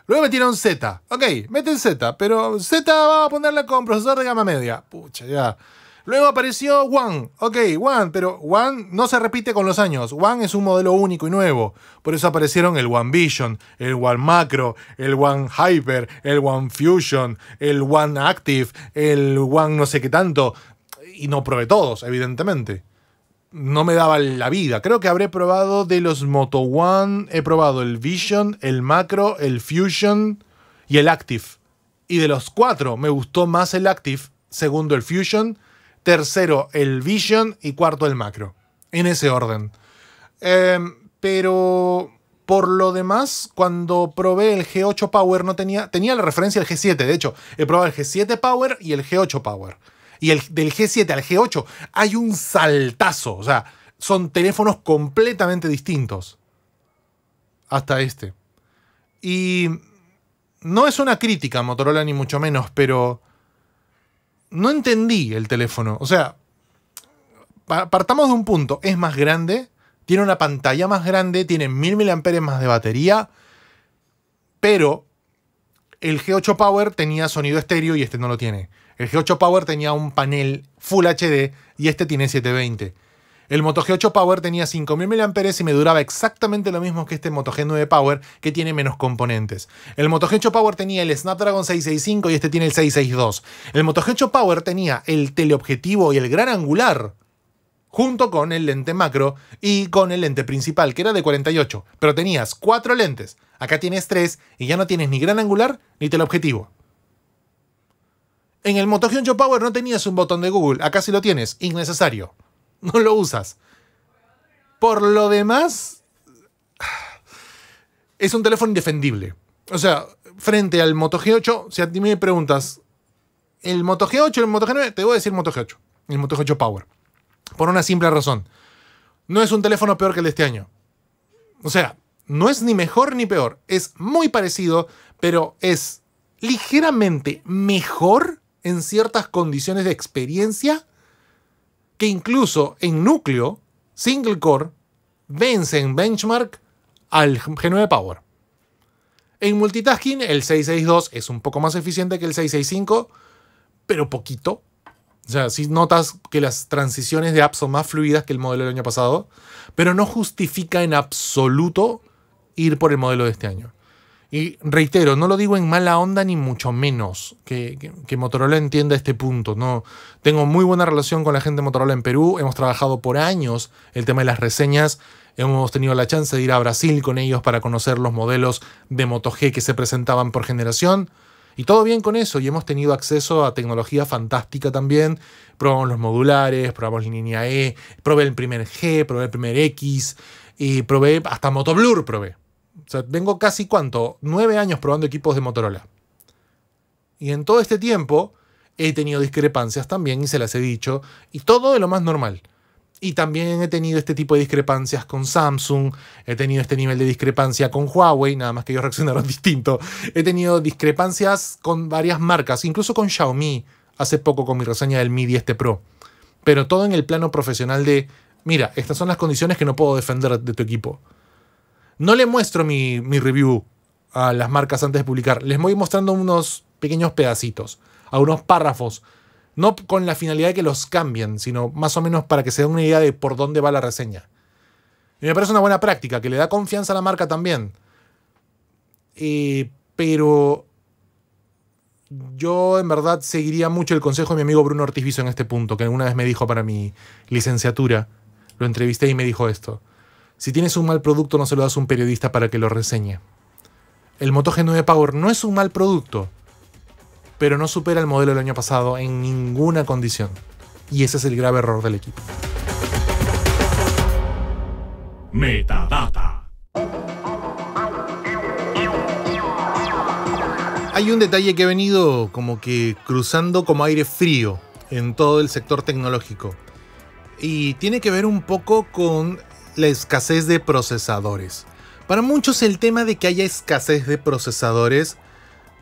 Luego metieron Z. Ok, meten Z, pero Z va a ponerla con procesador de gama media. Pucha, ya. Luego apareció One. Ok, One, pero One no se repite con los años. One es un modelo único y nuevo. Por eso aparecieron el One Vision, el One Macro, el One Hyper, el One Fusion, el One Active, el One no sé qué tanto. Y no probé todos, evidentemente no me daba la vida. Creo que habré probado de los Moto One, he probado el Vision, el Macro, el Fusion y el Active. Y de los cuatro me gustó más el Active, segundo el Fusion, tercero el Vision y cuarto el Macro. En ese orden. Em, pero por lo demás, cuando probé el G8 Power no tenía, tenía la referencia al G7. De hecho, he probado el G7 Power y el G8 Power y el, del G7 al G8 hay un saltazo. O sea, son teléfonos completamente distintos. Hasta este. Y no es una crítica a Motorola ni mucho menos, pero no entendí el teléfono. O sea, partamos de un punto. Es más grande, tiene una pantalla más grande, tiene 1000 mAh más de batería, pero el G8 Power tenía sonido estéreo y este no lo tiene. El G8 Power tenía un panel Full HD y este tiene 720. El Moto G8 Power tenía 5.000 mAh y me duraba exactamente lo mismo que este Moto G9 Power que tiene menos componentes. El Moto G8 Power tenía el Snapdragon 665 y este tiene el 662. El Moto G8 Power tenía el teleobjetivo y el gran angular junto con el lente macro y con el lente principal que era de 48, pero tenías cuatro lentes. Acá tienes tres y ya no tienes ni gran angular ni teleobjetivo. En el Moto G8 Power no tenías un botón de Google. Acá sí lo tienes. Innecesario. [LAUGHS] No lo usas. Por lo demás, [SIGHS] es un teléfono indefendible. O sea, frente al Moto G8, si a ti me preguntas, ¿el Moto G8 el Moto G9? Te voy a decir Moto G8. El Moto G8 Power. Por una simple razón. No es un teléfono peor que el de este año. O sea, no es ni mejor ni peor. Es muy parecido, pero es ligeramente mejor en ciertas condiciones de experiencia que incluso en núcleo, single core, vence en benchmark al G9 Power. En multitasking, el 662 es un poco más eficiente que el 665, pero poquito. O sea, si notas que las transiciones de app son más fluidas que el modelo del año pasado, pero no justifica en absoluto ir por el modelo de este año. Y reitero, no lo digo en mala onda ni mucho menos que, Motorola entienda este punto. No, tengo muy buena relación con la gente de Motorola en Perú. Hemos trabajado por años el tema de las reseñas. Hemos tenido la chance de ir a Brasil con ellos para conocer los modelos de Moto G que se presentaban por generación. Y todo bien con eso. Y hemos tenido acceso a tecnología fantástica también. Probamos los modulares, probamos línea E, probé el primer G, probé el primer X, y probé hasta Motoblur probé vengo casi cuánto, nueve años probando equipos de Motorola. Y en todo este tiempo he tenido discrepancias también y se las he dicho. Y todo de lo más normal. Y también he tenido este tipo de discrepancias con Samsung, he tenido este nivel de discrepancia con Huawei, nada más que ellos [LAUGHS] reaccionaron distinto. He tenido discrepancias con varias marcas, incluso con Xiaomi, hace poco con mi reseña del Mi 10 Pro. Pero todo en el plano profesional de, mira, estas son las condiciones que no puedo defender de tu equipo. No le muestro mi, review a las marcas antes de publicar. Les voy mostrando unos pequeños pedacitos, a unos párrafos. No con la finalidad de que los cambien, sino más o menos para que se den una idea de por dónde va la reseña. Y me parece una buena práctica, que le da confianza a la marca también. Eh, pero yo en verdad seguiría mucho el consejo de mi amigo Bruno Ortiz Viso en este punto, que alguna vez me dijo para mi licenciatura, lo entrevisté y me dijo esto. Si tienes un mal producto no se lo das a un periodista para que lo reseñe. El Moto G9 Power no es un mal producto, pero no supera el modelo del año pasado en ninguna condición. Y ese es el grave error del equipo. Metadata. Hay un detalle que ha venido como que cruzando como aire frío en todo el sector tecnológico. Y tiene que ver un poco con la escasez de procesadores. Para muchos el tema de que haya escasez de procesadores,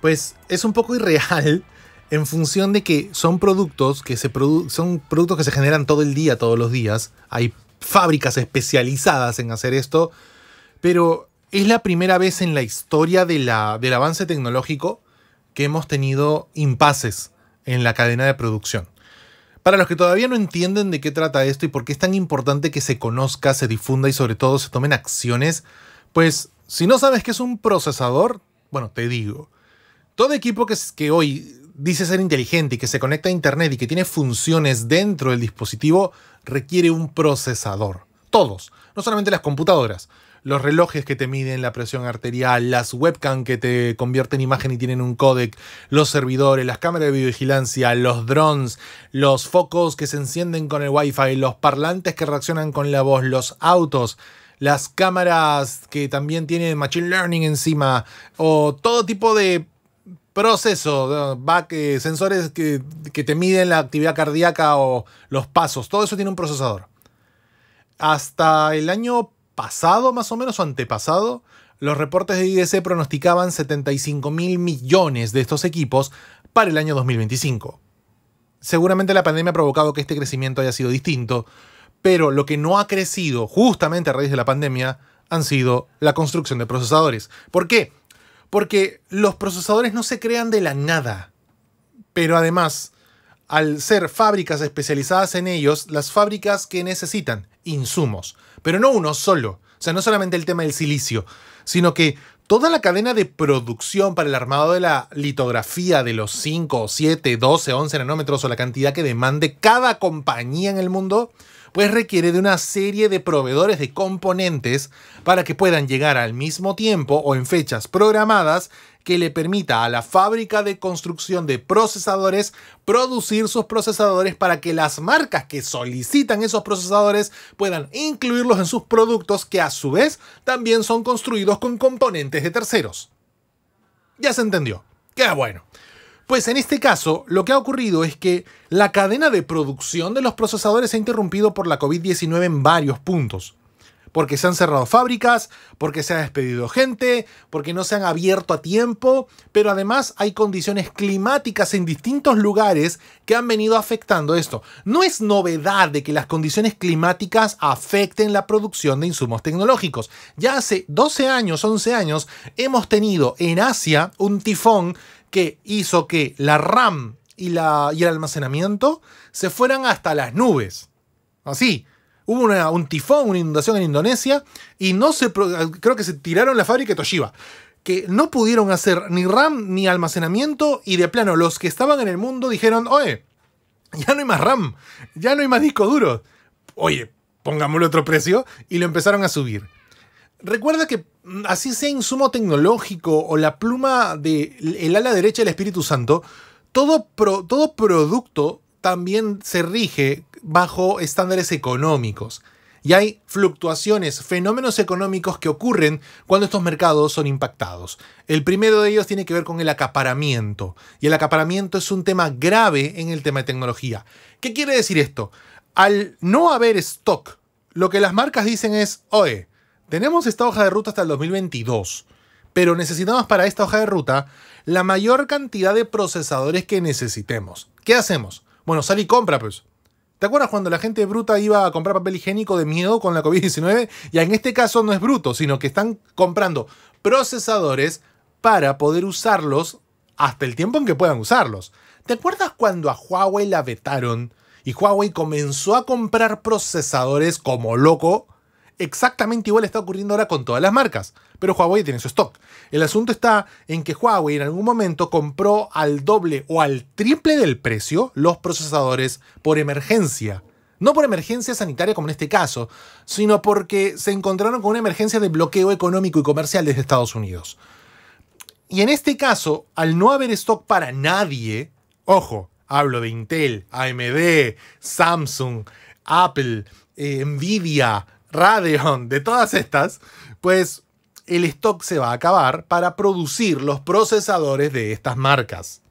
pues es un poco irreal [LAUGHS] en función de que son productos que se son productos que se generan todo el día, todos los días. Hay fábricas especializadas en hacer esto, pero es la primera vez en la historia del avance tecnológico que hemos tenido impases en la cadena de producción. Para los que todavía no entienden de qué trata esto y por qué es tan importante que se conozca, se difunda y sobre todo se tomen acciones, pues si no sabes qué es un procesador, bueno, te digo, todo equipo que, hoy dice ser inteligente y que se conecta a Internet y que tiene funciones dentro del dispositivo requiere un procesador. Todos, no solamente las computadoras los relojes que te miden la presión arterial, las webcams que te convierten en imagen y tienen un codec, los servidores, las cámaras de videovigilancia, los drones, los focos que se encienden con el wifi, los parlantes que reaccionan con la voz, los autos, las cámaras que también tienen machine learning encima, o todo tipo de procesos, sensores que, que te miden la actividad cardíaca o los pasos, todo eso tiene un procesador. Hasta el año pasado, más o menos, o antepasado, los reportes de IDC pronosticaban 75 mil millones de estos equipos para el año 2025. Seguramente la pandemia ha provocado que este crecimiento haya sido distinto, pero lo que no ha crecido justamente a raíz de la pandemia han sido la construcción de procesadores. ¿Por qué? Porque los procesadores no se crean de la nada. Pero además, al ser fábricas especializadas en ellos, las fábricas que necesitan insumos, pero no uno solo. O sea, no solamente el tema del silicio, sino que toda la cadena de producción para el armado de la litografía de los 5, 7, 12, 11 nanómetros o la cantidad que demande cada compañía en el mundo, pues requiere de una serie de proveedores de componentes para que puedan llegar al mismo tiempo o en fechas programadas que le permita a la fábrica de construcción de procesadores producir sus procesadores para que las marcas que solicitan esos procesadores puedan incluirlos en sus productos que a su vez también son construidos con componentes de terceros. Ya se entendió. Qué bueno. Pues en este caso, lo que ha ocurrido es que la cadena de producción de los procesadores se ha interrumpido por la COVID-19 en varios puntos porque se han cerrado fábricas, porque se ha despedido gente, porque no se han abierto a tiempo, pero además hay condiciones climáticas en distintos lugares que han venido afectando esto. No es novedad de que las condiciones climáticas afecten la producción de insumos tecnológicos. Ya hace 12 años, 11 años, hemos tenido en Asia un tifón que hizo que la RAM y, y el almacenamiento se fueran hasta las nubes. Así hubo un tifón, una inundación en Indonesia y no se creo que se tiraron la fábrica de Toshiba que no pudieron hacer ni RAM ni almacenamiento y de plano los que estaban en el mundo dijeron, "Oye, ya no hay más RAM, ya no hay más disco duro Oye, pongámosle otro precio y lo empezaron a subir." Recuerda que mm, así sea insumo tecnológico o la pluma de ala derecha del Espíritu Santo, todo, todo producto también se rige bajo estándares económicos. Y hay fluctuaciones, fenómenos económicos que ocurren cuando estos mercados son impactados. El primero de ellos tiene que ver con el acaparamiento. Y el acaparamiento es un tema grave en el tema de tecnología. ¿Qué quiere decir esto? Al no haber stock, lo que las marcas dicen es, oye, tenemos esta hoja de ruta hasta el 2022, pero necesitamos para esta hoja de ruta la mayor cantidad de procesadores que necesitemos. ¿Qué hacemos? Bueno, sal y compra, pues. ¿Te acuerdas cuando la gente bruta iba a comprar papel higiénico de miedo con la COVID-19? Y en este caso no es bruto, sino que están comprando procesadores para poder usarlos hasta el tiempo en que puedan usarlos. ¿Te acuerdas cuando a Huawei la vetaron y Huawei comenzó a comprar procesadores como loco? Exactamente igual está ocurriendo ahora con todas las marcas pero Huawei tiene su stock. El asunto está en que Huawei en algún momento compró al doble o al triple del precio los procesadores por emergencia. No por emergencia sanitaria como en este caso, sino porque se encontraron con una emergencia de bloqueo económico y comercial desde Estados Unidos. Y en este caso, al no haber stock para nadie, ojo, hablo de Intel, AMD, Samsung, Apple, eh, Nvidia, Radeon, de todas estas, pues el stock se va a acabar para producir los procesadores de estas marcas.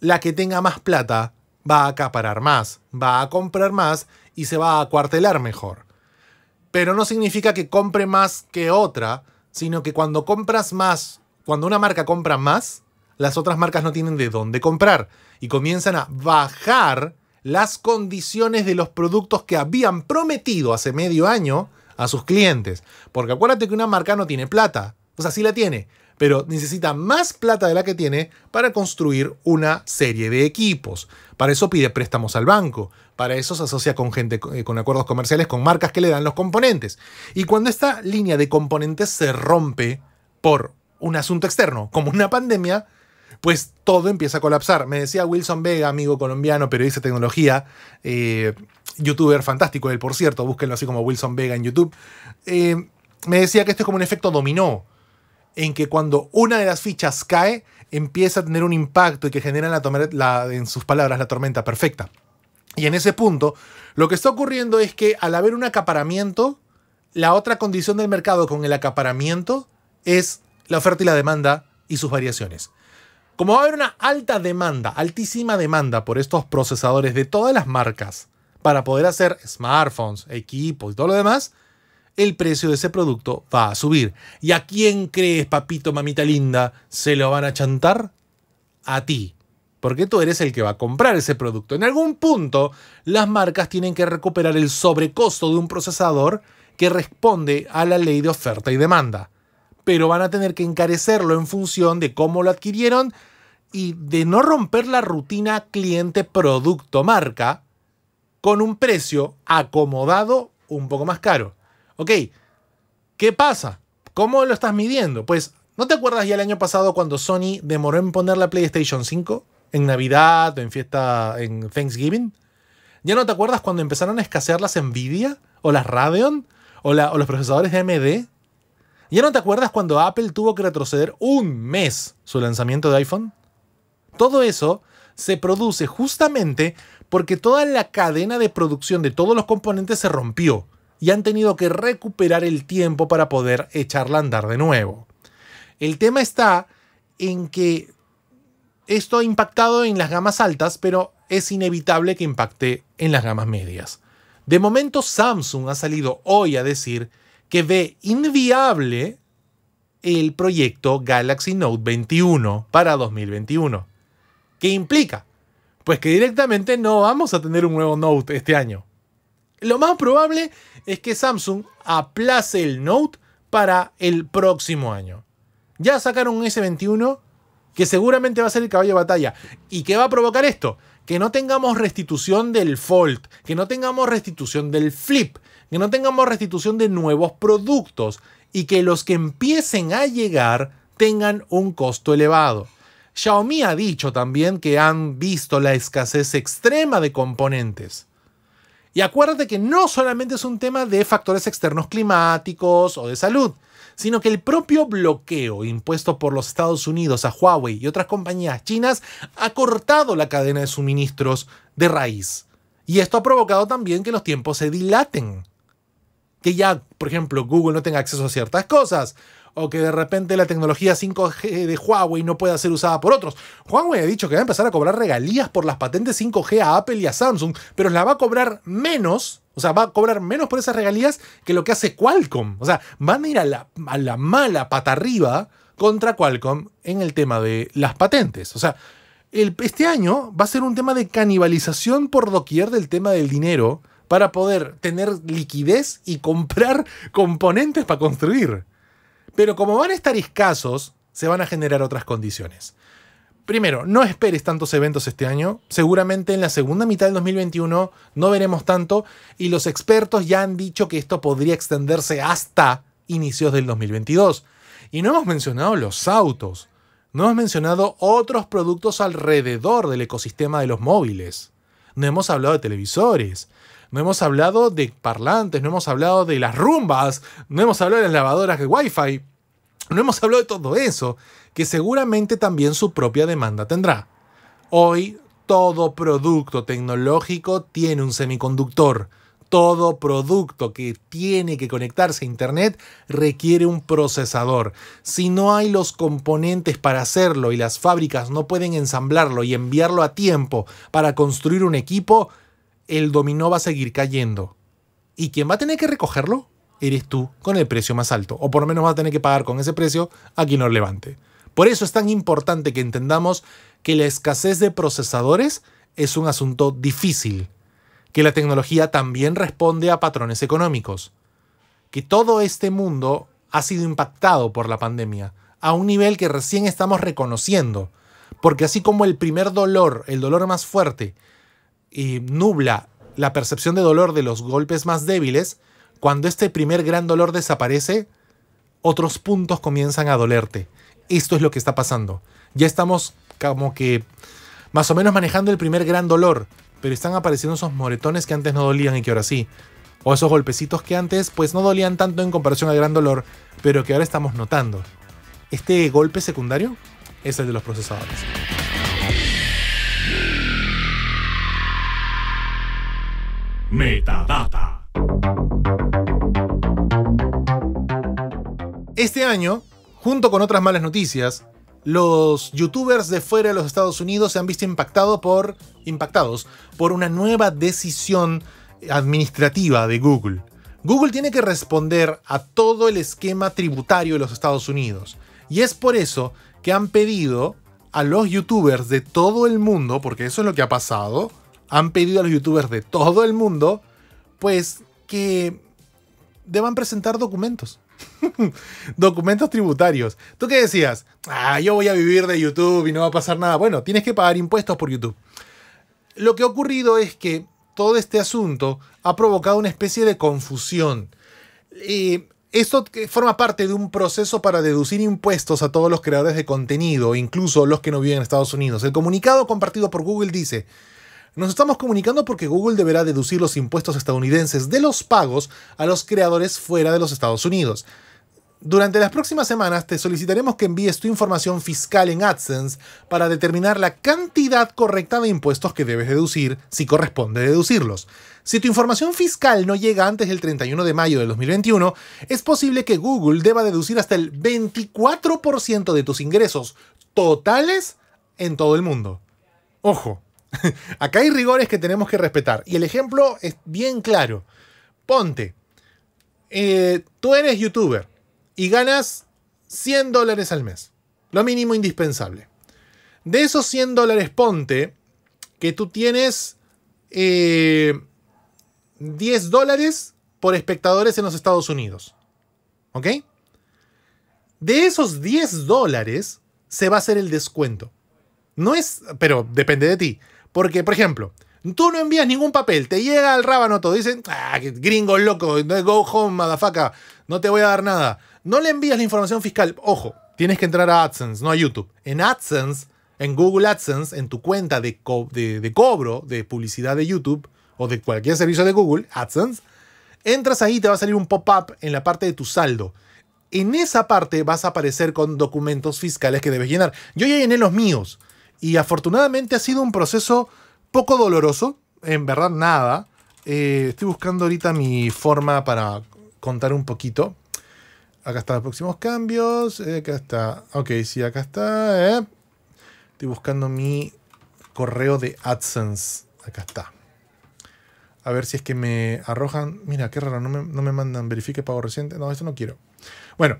La que tenga más plata va a acaparar más, va a comprar más y se va a acuartelar mejor. Pero no significa que compre más que otra, sino que cuando compras más, cuando una marca compra más, las otras marcas no tienen de dónde comprar y comienzan a bajar las condiciones de los productos que habían prometido hace medio año a sus clientes. Porque acuérdate que una marca no tiene plata. O sea, sí la tiene, pero necesita más plata de la que tiene para construir una serie de equipos. Para eso pide préstamos al banco, para eso se asocia con gente eh, con acuerdos comerciales con marcas que le dan los componentes. Y cuando esta línea de componentes se rompe por un asunto externo, como una pandemia, pues todo empieza a colapsar. Me decía Wilson Vega, amigo colombiano, periodista de tecnología, eh, youtuber fantástico, él por cierto, búsquenlo así como Wilson Vega en YouTube, eh, me decía que esto es como un efecto dominó, en que cuando una de las fichas cae, empieza a tener un impacto y que genera la, en sus palabras la tormenta perfecta. Y en ese punto, lo que está ocurriendo es que al haber un acaparamiento, la otra condición del mercado con el acaparamiento es la oferta y la demanda y sus variaciones. Como va a haber una alta demanda, altísima demanda por estos procesadores de todas las marcas para poder hacer smartphones, equipos y todo lo demás, el precio de ese producto va a subir. ¿Y a quién crees, papito, mamita linda, se lo van a chantar? A ti. Porque tú eres el que va a comprar ese producto. En algún punto, las marcas tienen que recuperar el sobrecosto de un procesador que responde a la ley de oferta y demanda pero van a tener que encarecerlo en función de cómo lo adquirieron y de no romper la rutina cliente-producto-marca con un precio acomodado un poco más caro. Ok, ¿qué pasa? ¿Cómo lo estás midiendo? Pues, ¿no te acuerdas ya el año pasado cuando Sony demoró en poner la PlayStation 5? En Navidad o en fiesta, en Thanksgiving. ¿Ya no te acuerdas cuando empezaron a escasear las Nvidia o las Radeon o, o los procesadores de AMD? ¿Ya no te acuerdas cuando Apple tuvo que retroceder un mes su lanzamiento de iPhone? Todo eso se produce justamente porque toda la cadena de producción de todos los componentes se rompió y han tenido que recuperar el tiempo para poder echarla a andar de nuevo. El tema está en que esto ha impactado en las gamas altas, pero es inevitable que impacte en las gamas medias. De momento Samsung ha salido hoy a decir que ve inviable el proyecto Galaxy Note 21 para 2021. ¿Qué implica? Pues que directamente no vamos a tener un nuevo Note este año. Lo más probable es que Samsung aplace el Note para el próximo año. Ya sacaron un S21 que seguramente va a ser el caballo de batalla. ¿Y qué va a provocar esto? Que no tengamos restitución del Fold, que no tengamos restitución del Flip, que no tengamos restitución de nuevos productos y que los que empiecen a llegar tengan un costo elevado. Xiaomi ha dicho también que han visto la escasez extrema de componentes. Y acuérdate que no solamente es un tema de factores externos climáticos o de salud, sino que el propio bloqueo impuesto por los Estados Unidos a Huawei y otras compañías chinas ha cortado la cadena de suministros de raíz. Y esto ha provocado también que los tiempos se dilaten que ya, por ejemplo, Google no tenga acceso a ciertas cosas. O que de repente la tecnología 5G de Huawei no pueda ser usada por otros. Huawei ha dicho que va a empezar a cobrar regalías por las patentes 5G a Apple y a Samsung, pero la va a cobrar menos o sea, va a cobrar menos por esas regalías que lo que hace Qualcomm. O sea, van a ir a la, la, mala pata arriba contra Qualcomm en el tema de las patentes. O sea, el, este año va a ser un tema de canibalización por doquier del tema del dinero para poder tener liquidez y comprar componentes para construir. Pero como van a estar escasos, se van a generar otras condiciones. Primero, no esperes tantos eventos este año. Seguramente en la segunda mitad del 2021 no veremos tanto y los expertos ya han dicho que esto podría extenderse hasta inicios del 2022. Y no hemos mencionado los autos, no hemos mencionado otros productos alrededor del ecosistema de los móviles, no hemos hablado de televisores, no hemos hablado de parlantes, no hemos hablado de las rumbas, no hemos hablado de las lavadoras de Wi-Fi, no hemos hablado de todo eso, que seguramente también su propia demanda tendrá. Hoy todo producto tecnológico tiene un semiconductor. Todo producto que tiene que conectarse a Internet requiere un procesador. Si no hay los componentes para hacerlo y las fábricas no pueden ensamblarlo y enviarlo a tiempo para construir un equipo, el dominó va a seguir cayendo. Y quién va a tener que recogerlo eres tú con el precio más alto. O por lo menos vas a tener que pagar con ese precio a quien lo levante. Por eso es tan importante que entendamos que la escasez de procesadores es un asunto difícil. Que la tecnología también responde a patrones económicos. Que todo este mundo ha sido impactado por la pandemia a un nivel que recién estamos reconociendo. Porque así como el primer dolor, el dolor más fuerte, y nubla la percepción de dolor de los golpes más débiles, cuando este primer gran dolor desaparece, otros puntos comienzan a dolerte. Esto es lo que está pasando. Ya estamos como que más o menos manejando el primer gran dolor, pero están apareciendo esos moretones que antes no dolían y que ahora sí. O esos golpecitos que antes pues no dolían tanto en comparación al gran dolor, pero que ahora estamos notando. Este golpe secundario es el de los procesadores. Metadata. Este año, junto con otras malas noticias, los youtubers de fuera de los Estados Unidos se han visto por, impactados por una nueva decisión administrativa de Google. Google tiene que responder a todo el esquema tributario de los Estados Unidos. Y es por eso que han pedido a los youtubers de todo el mundo, porque eso es lo que ha pasado, han pedido a los youtubers de todo el mundo, pues que deban presentar documentos. [LAUGHS] documentos tributarios. ¿Tú qué decías? Ah, yo voy a vivir de YouTube y no va a pasar nada. Bueno, tienes que pagar impuestos por YouTube. Lo que ha ocurrido es que todo este asunto ha provocado una especie de confusión. esto forma parte de un proceso para deducir impuestos a todos los creadores de contenido, incluso los que no viven en Estados Unidos. El comunicado compartido por Google dice, nos estamos comunicando porque Google deberá deducir los impuestos estadounidenses de los pagos a los creadores fuera de los Estados Unidos. Durante las próximas semanas te solicitaremos que envíes tu información fiscal en AdSense para determinar la cantidad correcta de impuestos que debes deducir si corresponde deducirlos. Si tu información fiscal no llega antes del 31 de mayo de 2021, es posible que Google deba deducir hasta el 24% de tus ingresos totales en todo el mundo. Ojo, [LAUGHS] Acá hay rigores que tenemos que respetar. Y el ejemplo es bien claro. Ponte, eh, tú eres youtuber y ganas 100 dólares al mes. Lo mínimo indispensable. De esos 100 dólares, ponte que tú tienes 10 eh, dólares por espectadores en los Estados Unidos. ¿Ok? De esos 10 dólares se va a hacer el descuento. No es, pero depende de ti. Porque, por ejemplo, tú no envías ningún papel, te llega al rábano todo, dicen, ah, gringo loco, go home, madafaca, no te voy a dar nada. No le envías la información fiscal, ojo, tienes que entrar a AdSense, no a YouTube. En AdSense, en Google AdSense, en tu cuenta de, de cobro de publicidad de YouTube o de cualquier servicio de Google, AdSense, entras ahí y te va a salir un pop-up en la parte de tu saldo. En esa parte vas a aparecer con documentos fiscales que debes llenar. Yo ya llené los míos. Y afortunadamente ha sido un proceso poco doloroso, en verdad nada. Eh, estoy buscando ahorita mi forma para contar un poquito. Acá están los próximos cambios. Eh, acá está. Ok, sí, acá está. Eh. Estoy buscando mi correo de AdSense. Acá está. A ver si es que me arrojan. Mira, qué raro, no me, no me mandan. Verifique pago reciente. No, eso no quiero. Bueno,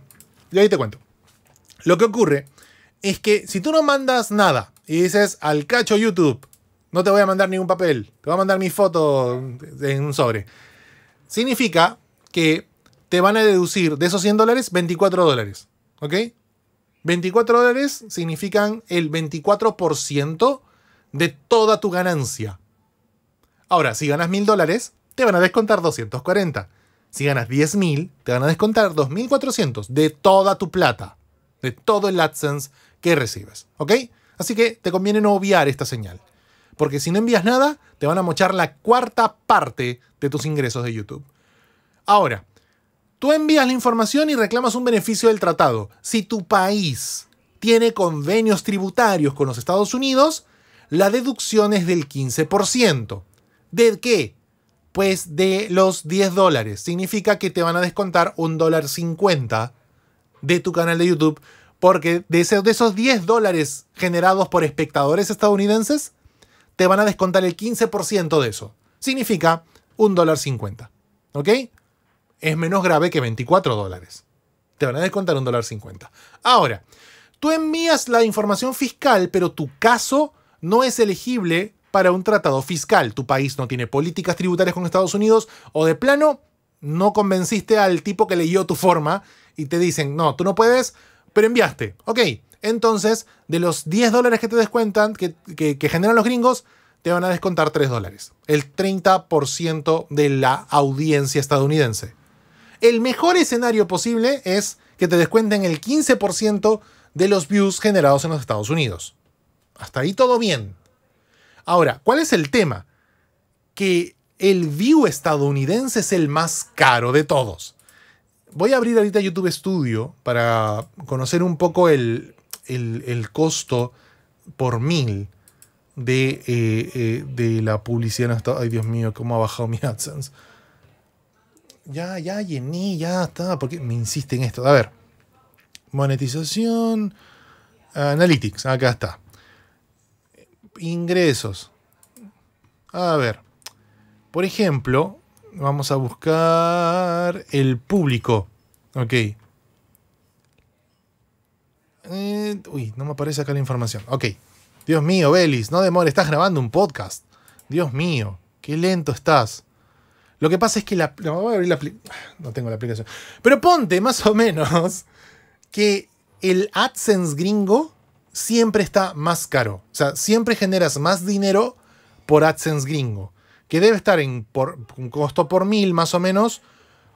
y ahí te cuento. Lo que ocurre es que si tú no mandas nada y dices al cacho YouTube, no te voy a mandar ningún papel, te voy a mandar mi foto en un sobre. Significa que te van a deducir de esos 100 dólares 24 dólares. ¿Ok? 24 dólares significan el 24% de toda tu ganancia. Ahora, si ganas 1000 dólares, te van a descontar 240. Si ganas 10.000, te van a descontar 2.400 de toda tu plata, de todo el AdSense que recibes. ¿Ok? Así que te conviene no obviar esta señal. Porque si no envías nada, te van a mochar la cuarta parte de tus ingresos de YouTube. Ahora, tú envías la información y reclamas un beneficio del tratado. Si tu país tiene convenios tributarios con los Estados Unidos, la deducción es del 15%. ¿De qué? Pues de los 10 dólares. Significa que te van a descontar un dólar 50 de tu canal de YouTube porque de, esos 10 dólares generados por espectadores estadounidenses, te van a descontar el 15% de eso. Significa un dólar 50. ¿Ok? Es menos grave que 24 dólares. Te van a descontar un dólar 50. Ahora, tú envías la información fiscal, pero tu caso no es elegible para un tratado fiscal. Tu país no tiene políticas tributarias con Estados Unidos o de plano no convenciste al tipo que leyó tu forma y te dicen, no, tú no puedes pero enviaste. Ok, entonces de los 10 dólares que te descuentan, que, generan los gringos, te van a descontar 3 dólares. El 30% de la audiencia estadounidense. El mejor escenario posible es que te descuenten el 15% de los views generados en los Estados Unidos. Hasta ahí todo bien. Ahora, ¿cuál es el tema? Que el view estadounidense es el más caro de todos voy a abrir ahorita YouTube Studio para conocer un poco el, costo por mil de, eh, eh, la publicidad. ay, Dios mío, cómo ha bajado mi [LAUGHS] AdSense. Ya, ya llené, ya está. porque me insiste en esto? A ver. Monetización. Analytics, acá está. Ingresos. A ver. Por ejemplo, Vamos a buscar el público. Ok. Eh, uy, no me aparece acá la información. Ok. Dios mío, Belis, no demores, estás grabando un podcast. Dios mío, qué lento estás. Lo que pasa es que la. No, voy a abrir la no tengo la aplicación. Pero ponte más o menos que el AdSense gringo siempre está más caro. O sea, siempre generas más dinero por AdSense gringo que debe estar en un costo por mil más o menos,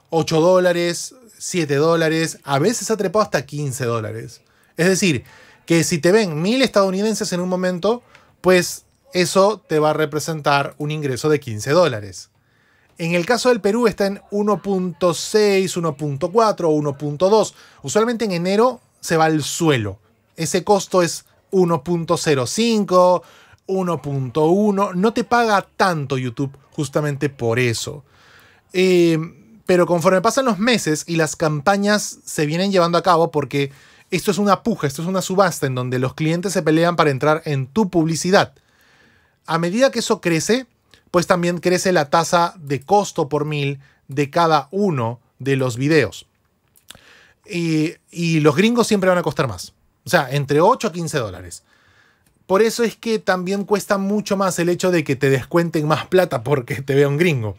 8 dólares, 7 dólares, a veces ha trepado hasta 15 dólares. Es decir, que si te ven mil estadounidenses en un momento, pues eso te va a representar un ingreso de 15 dólares. En el caso del Perú está en 1.6, 1.4, 1.2. Usualmente en enero se va al suelo. Ese costo es 1.05, 1.1. No te paga tanto YouTube justamente por eso. Eh, pero conforme pasan los meses y las campañas se vienen llevando a cabo porque esto es una puja, esto es una subasta en donde los clientes se pelean para entrar en tu publicidad. A medida que eso crece, pues también crece la tasa de costo por mil de cada uno de los videos. Y, y los gringos siempre van a costar más. O sea, entre 8 a 15 dólares. Por eso es que también cuesta mucho más el hecho de que te descuenten más plata porque te vea un gringo.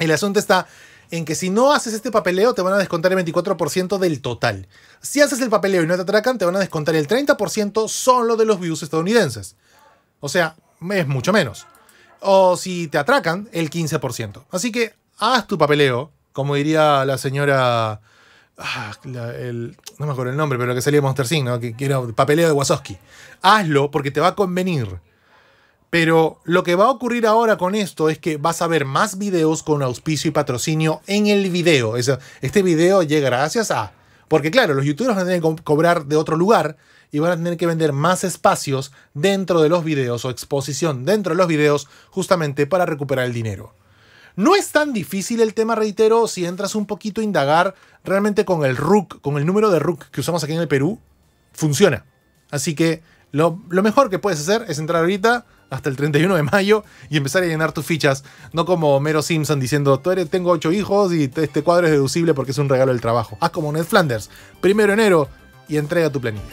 El asunto está en que si no haces este papeleo te van a descontar el 24% del total. Si haces el papeleo y no te atracan, te van a descontar el 30% solo de los views estadounidenses. O sea, es mucho menos. O si te atracan, el 15%. Así que haz tu papeleo, como diría la señora Ah, no me acuerdo el nombre, pero que salía Monster Inc., que, era papeleo de Wazowski. Hazlo porque te va a convenir. Pero lo que va a ocurrir ahora con esto es que vas a ver más videos con auspicio y patrocinio en el video. este video llega gracias a... Porque claro, los youtubers van a tener que cobrar de otro lugar y van a tener que vender más espacios dentro de los videos o exposición dentro de los videos justamente para recuperar el dinero. No es tan difícil el tema, reitero, si entras un poquito a indagar realmente con el RUC, con el número de RUC que usamos aquí en el Perú, funciona. Así que lo, mejor que puedes hacer es entrar ahorita hasta el 31 de mayo y empezar a llenar tus fichas. No como Mero Simpson diciendo, tengo ocho hijos y este cuadro es deducible porque es un regalo del trabajo. Haz como Ned Flanders, primero de enero y entrega tu planilla.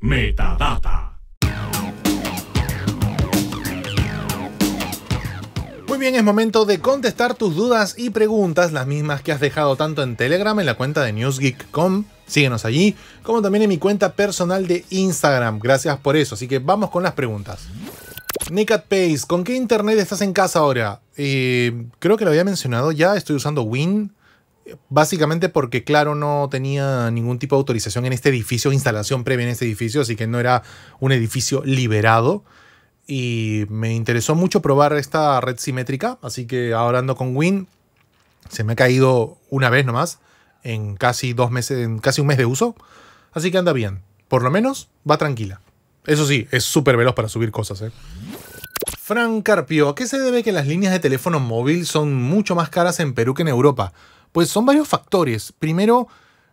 Metadata. Muy bien, es momento de contestar tus dudas y preguntas, las mismas que has dejado tanto en Telegram, en la cuenta de NewsGeek.com, síguenos allí, como también en mi cuenta personal de Instagram. Gracias por eso, así que vamos con las preguntas. Nick Pace, ¿con qué internet estás en casa ahora? Eh, creo que lo había mencionado ya, estoy usando Win. Básicamente porque, claro, no tenía ningún tipo de autorización en este edificio, instalación previa en este edificio, así que no era un edificio liberado y me interesó mucho probar esta red simétrica, así que ahora ando con Win. Se me ha caído una vez nomás en casi dos meses, en casi un mes de uso, así que anda bien. Por lo menos va tranquila. Eso sí, es súper veloz para subir cosas. ¿eh? Frank Carpio, ¿a qué se debe que las líneas de teléfono móvil son mucho más caras en Perú que en Europa? Pues son varios factores. Primero,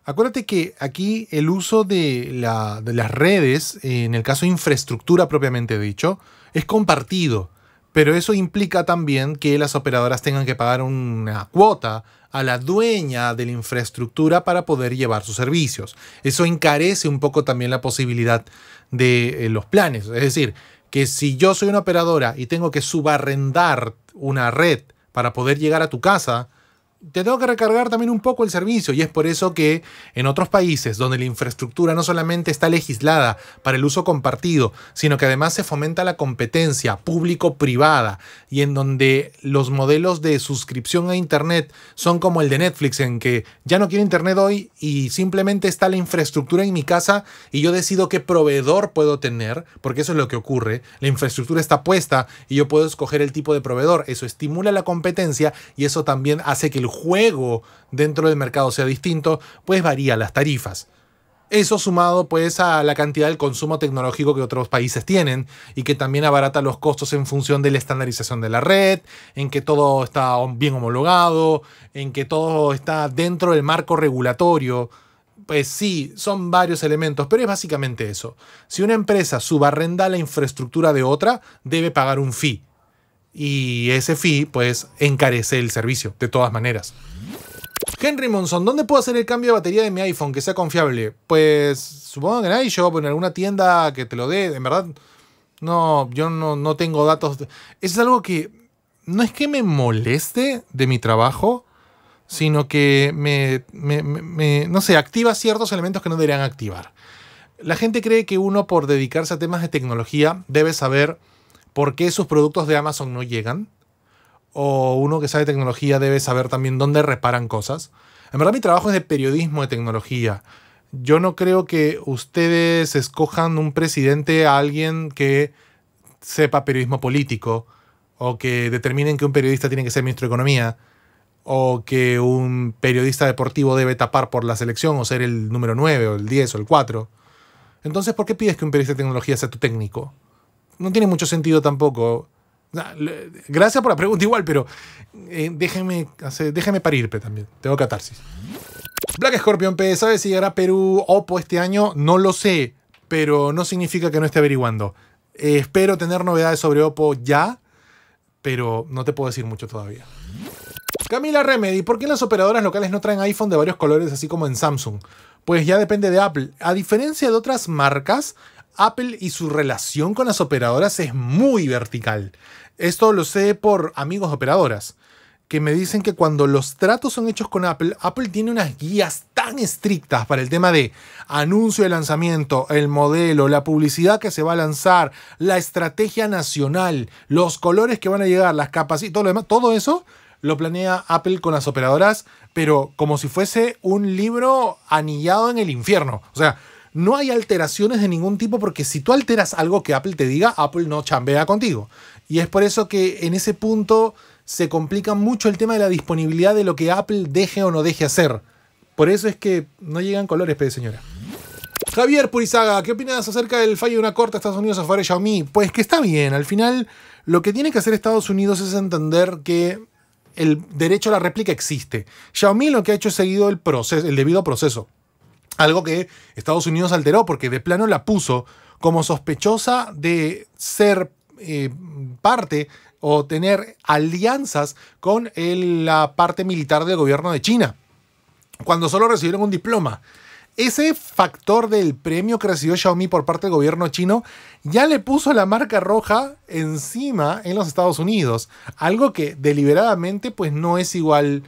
Acuérdate que aquí el uso de, las redes, en el caso de infraestructura propiamente dicho, es compartido, pero eso implica también que las operadoras tengan que pagar una cuota a la dueña de la infraestructura para poder llevar sus servicios. Eso encarece un poco también la posibilidad de eh, los planes. Es decir, que si yo soy una operadora y tengo que subarrendar una red para poder llegar a tu casa, te tengo que recargar también un poco el servicio y es por eso que en otros países donde la infraestructura no solamente está legislada para el uso compartido, sino que además se fomenta la competencia público-privada y en donde los modelos de suscripción a Internet son como el de Netflix, en que ya no quiero Internet hoy y simplemente está la infraestructura en mi casa y yo decido qué proveedor puedo tener, porque eso es lo que ocurre, la infraestructura está puesta y yo puedo escoger el tipo de proveedor, eso estimula la competencia y eso también hace que el juego dentro del mercado sea distinto, pues varía las tarifas. Eso sumado pues a la cantidad del consumo tecnológico que otros países tienen y que también abarata los costos en función de la estandarización de la red, en que todo está bien homologado, en que todo está dentro del marco regulatorio. Pues sí, son varios elementos, pero es básicamente eso. Si una empresa subarrenda la infraestructura de otra, debe pagar un fee y ese fee pues encarece el servicio de todas maneras. Henry Monson, ¿dónde puedo hacer el cambio de batería de mi iPhone que sea confiable? Pues supongo que en iShop, en alguna tienda que te lo dé, en verdad no, yo no, tengo datos. es algo que no es que me moleste de mi trabajo, sino que me, no sé, activa ciertos elementos que no deberían activar. La gente cree que uno por dedicarse a temas de tecnología debe saber por qué sus productos de Amazon no llegan. O uno que sabe tecnología debe saber también dónde reparan cosas. En verdad mi trabajo es de periodismo de tecnología. Yo no creo que ustedes escojan un presidente a alguien que sepa periodismo político o que determinen que un periodista tiene que ser ministro de Economía o que un periodista deportivo debe tapar por la selección o ser el número 9 o el 10 o el 4. Entonces, ¿por qué pides que un periodista de tecnología sea tu técnico? no tiene mucho sentido tampoco. Gracias por la pregunta igual, pero eh, déjeme, déjeme también. Tengo catarsis. Black Scorpion P, ¿sabes si llegará a Perú Oppo este año? No lo sé, pero no significa que no esté averiguando. Eh, espero tener novedades sobre Oppo ya, pero no te puedo decir mucho todavía. Camila Remedy, ¿por qué las operadoras locales no traen iPhone de varios colores así como en Samsung? Pues ya depende de Apple. A diferencia de otras marcas, Apple y su relación con las operadoras es muy vertical. Esto lo sé por amigos operadoras, que me dicen que cuando los tratos son hechos con Apple, Apple tiene unas guías tan estrictas para el tema de anuncio de lanzamiento, el modelo, la publicidad que se va a lanzar, la estrategia nacional, los colores que van a llegar, las y todo lo demás, todo eso lo planea Apple con las operadoras, pero como si fuese un libro anillado en el infierno. O sea, no hay alteraciones de ningún tipo porque si tú alteras algo que Apple te diga, Apple no chambea contigo. Y es por eso que en ese punto se complica mucho el tema de la disponibilidad de lo que Apple deje o no deje hacer. Por eso es que no llegan colores, pede señora. Javier Purizaga, ¿qué opinas acerca del fallo de una corte de Estados Unidos a favor de Xiaomi? Pues que está bien, al final lo que tiene que hacer Estados Unidos es entender que el derecho a la réplica existe. Xiaomi lo que ha hecho es seguido el debido proceso. Algo que Estados Unidos alteró porque de plano la puso como sospechosa de ser eh, parte o tener alianzas con la parte militar del gobierno de China, cuando solo recibieron un diploma. Ese factor del premio que recibió Xiaomi por parte del gobierno chino ya le puso la marca roja encima en los Estados Unidos, algo que deliberadamente pues no es igual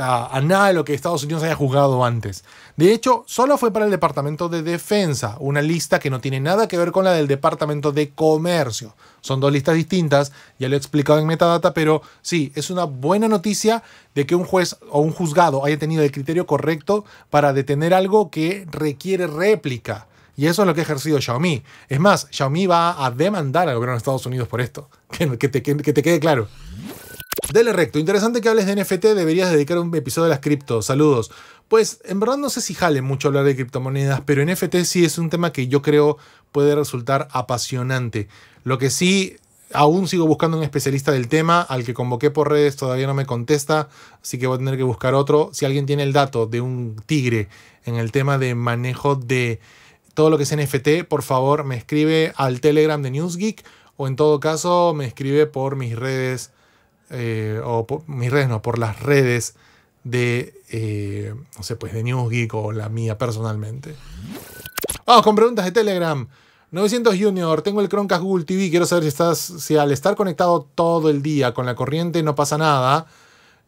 a, nada de lo que Estados Unidos haya juzgado antes. De hecho, solo fue para el Departamento de Defensa, una lista que no tiene nada que ver con la del Departamento de Comercio. Son dos listas distintas, ya lo he explicado en metadata, pero sí, es una buena noticia de que un juez o un juzgado haya tenido el criterio correcto para detener algo que requiere réplica. Y eso es lo que ha ejercido Xiaomi. Es más, Xiaomi va a demandar al gobierno de Estados Unidos por esto. [LAUGHS] que te quede claro. Dele recto, interesante que hables de NFT, deberías dedicar un episodio a las criptos, saludos. Pues en verdad no sé si jale mucho hablar de criptomonedas, pero NFT sí es un tema que yo creo puede resultar apasionante. Lo que sí, aún sigo buscando un especialista del tema, al que convoqué por redes todavía no me contesta, así que voy a tener que buscar otro. Si alguien tiene el dato de un tigre en el tema de manejo de todo lo que es NFT, por favor me escribe al Telegram de NewsGeek o en todo caso me escribe por mis redes eh, o por, mis redes, no, por las redes de, eh, no sé, pues de NewsGeek o la mía personalmente. Vamos con preguntas de Telegram. 900 Junior, tengo el Chromecast Google TV, quiero saber si, estás, si al estar conectado todo el día con la corriente no pasa nada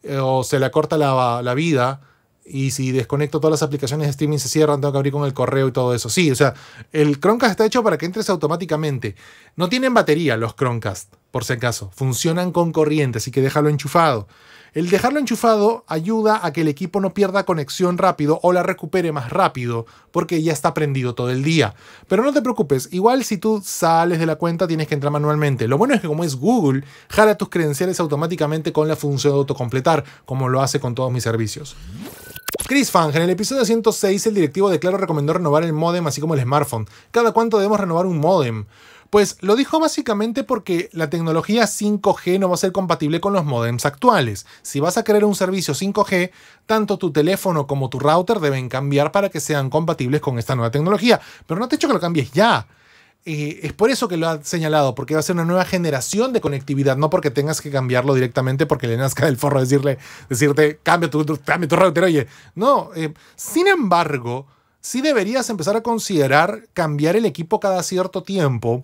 eh, o se le corta la, la vida y si desconecto todas las aplicaciones de streaming se cierran, tengo que abrir con el correo y todo eso. Sí, o sea, el Chromecast está hecho para que entres automáticamente. No tienen batería los Chromecast, por si acaso. Funcionan con corriente, así que déjalo enchufado. El dejarlo enchufado ayuda a que el equipo no pierda conexión rápido o la recupere más rápido, porque ya está prendido todo el día. Pero no te preocupes, igual si tú sales de la cuenta tienes que entrar manualmente. Lo bueno es que como es Google, jala tus credenciales automáticamente con la función de autocompletar, como lo hace con todos mis servicios. Chris Fang, en el episodio 106 el directivo de Claro recomendó renovar el modem así como el smartphone. ¿Cada cuánto debemos renovar un modem? Pues lo dijo básicamente porque la tecnología 5G no va a ser compatible con los modems actuales. Si vas a querer un servicio 5G, tanto tu teléfono como tu router deben cambiar para que sean compatibles con esta nueva tecnología. Pero no te he que lo cambies ya. Eh, es por eso que lo ha señalado, porque va a ser una nueva generación de conectividad, no porque tengas que cambiarlo directamente porque le nazca del forro decirle, decirte, cambia tu, router, oye. No, eh, sin embargo, sí deberías empezar a considerar cambiar el equipo cada cierto tiempo,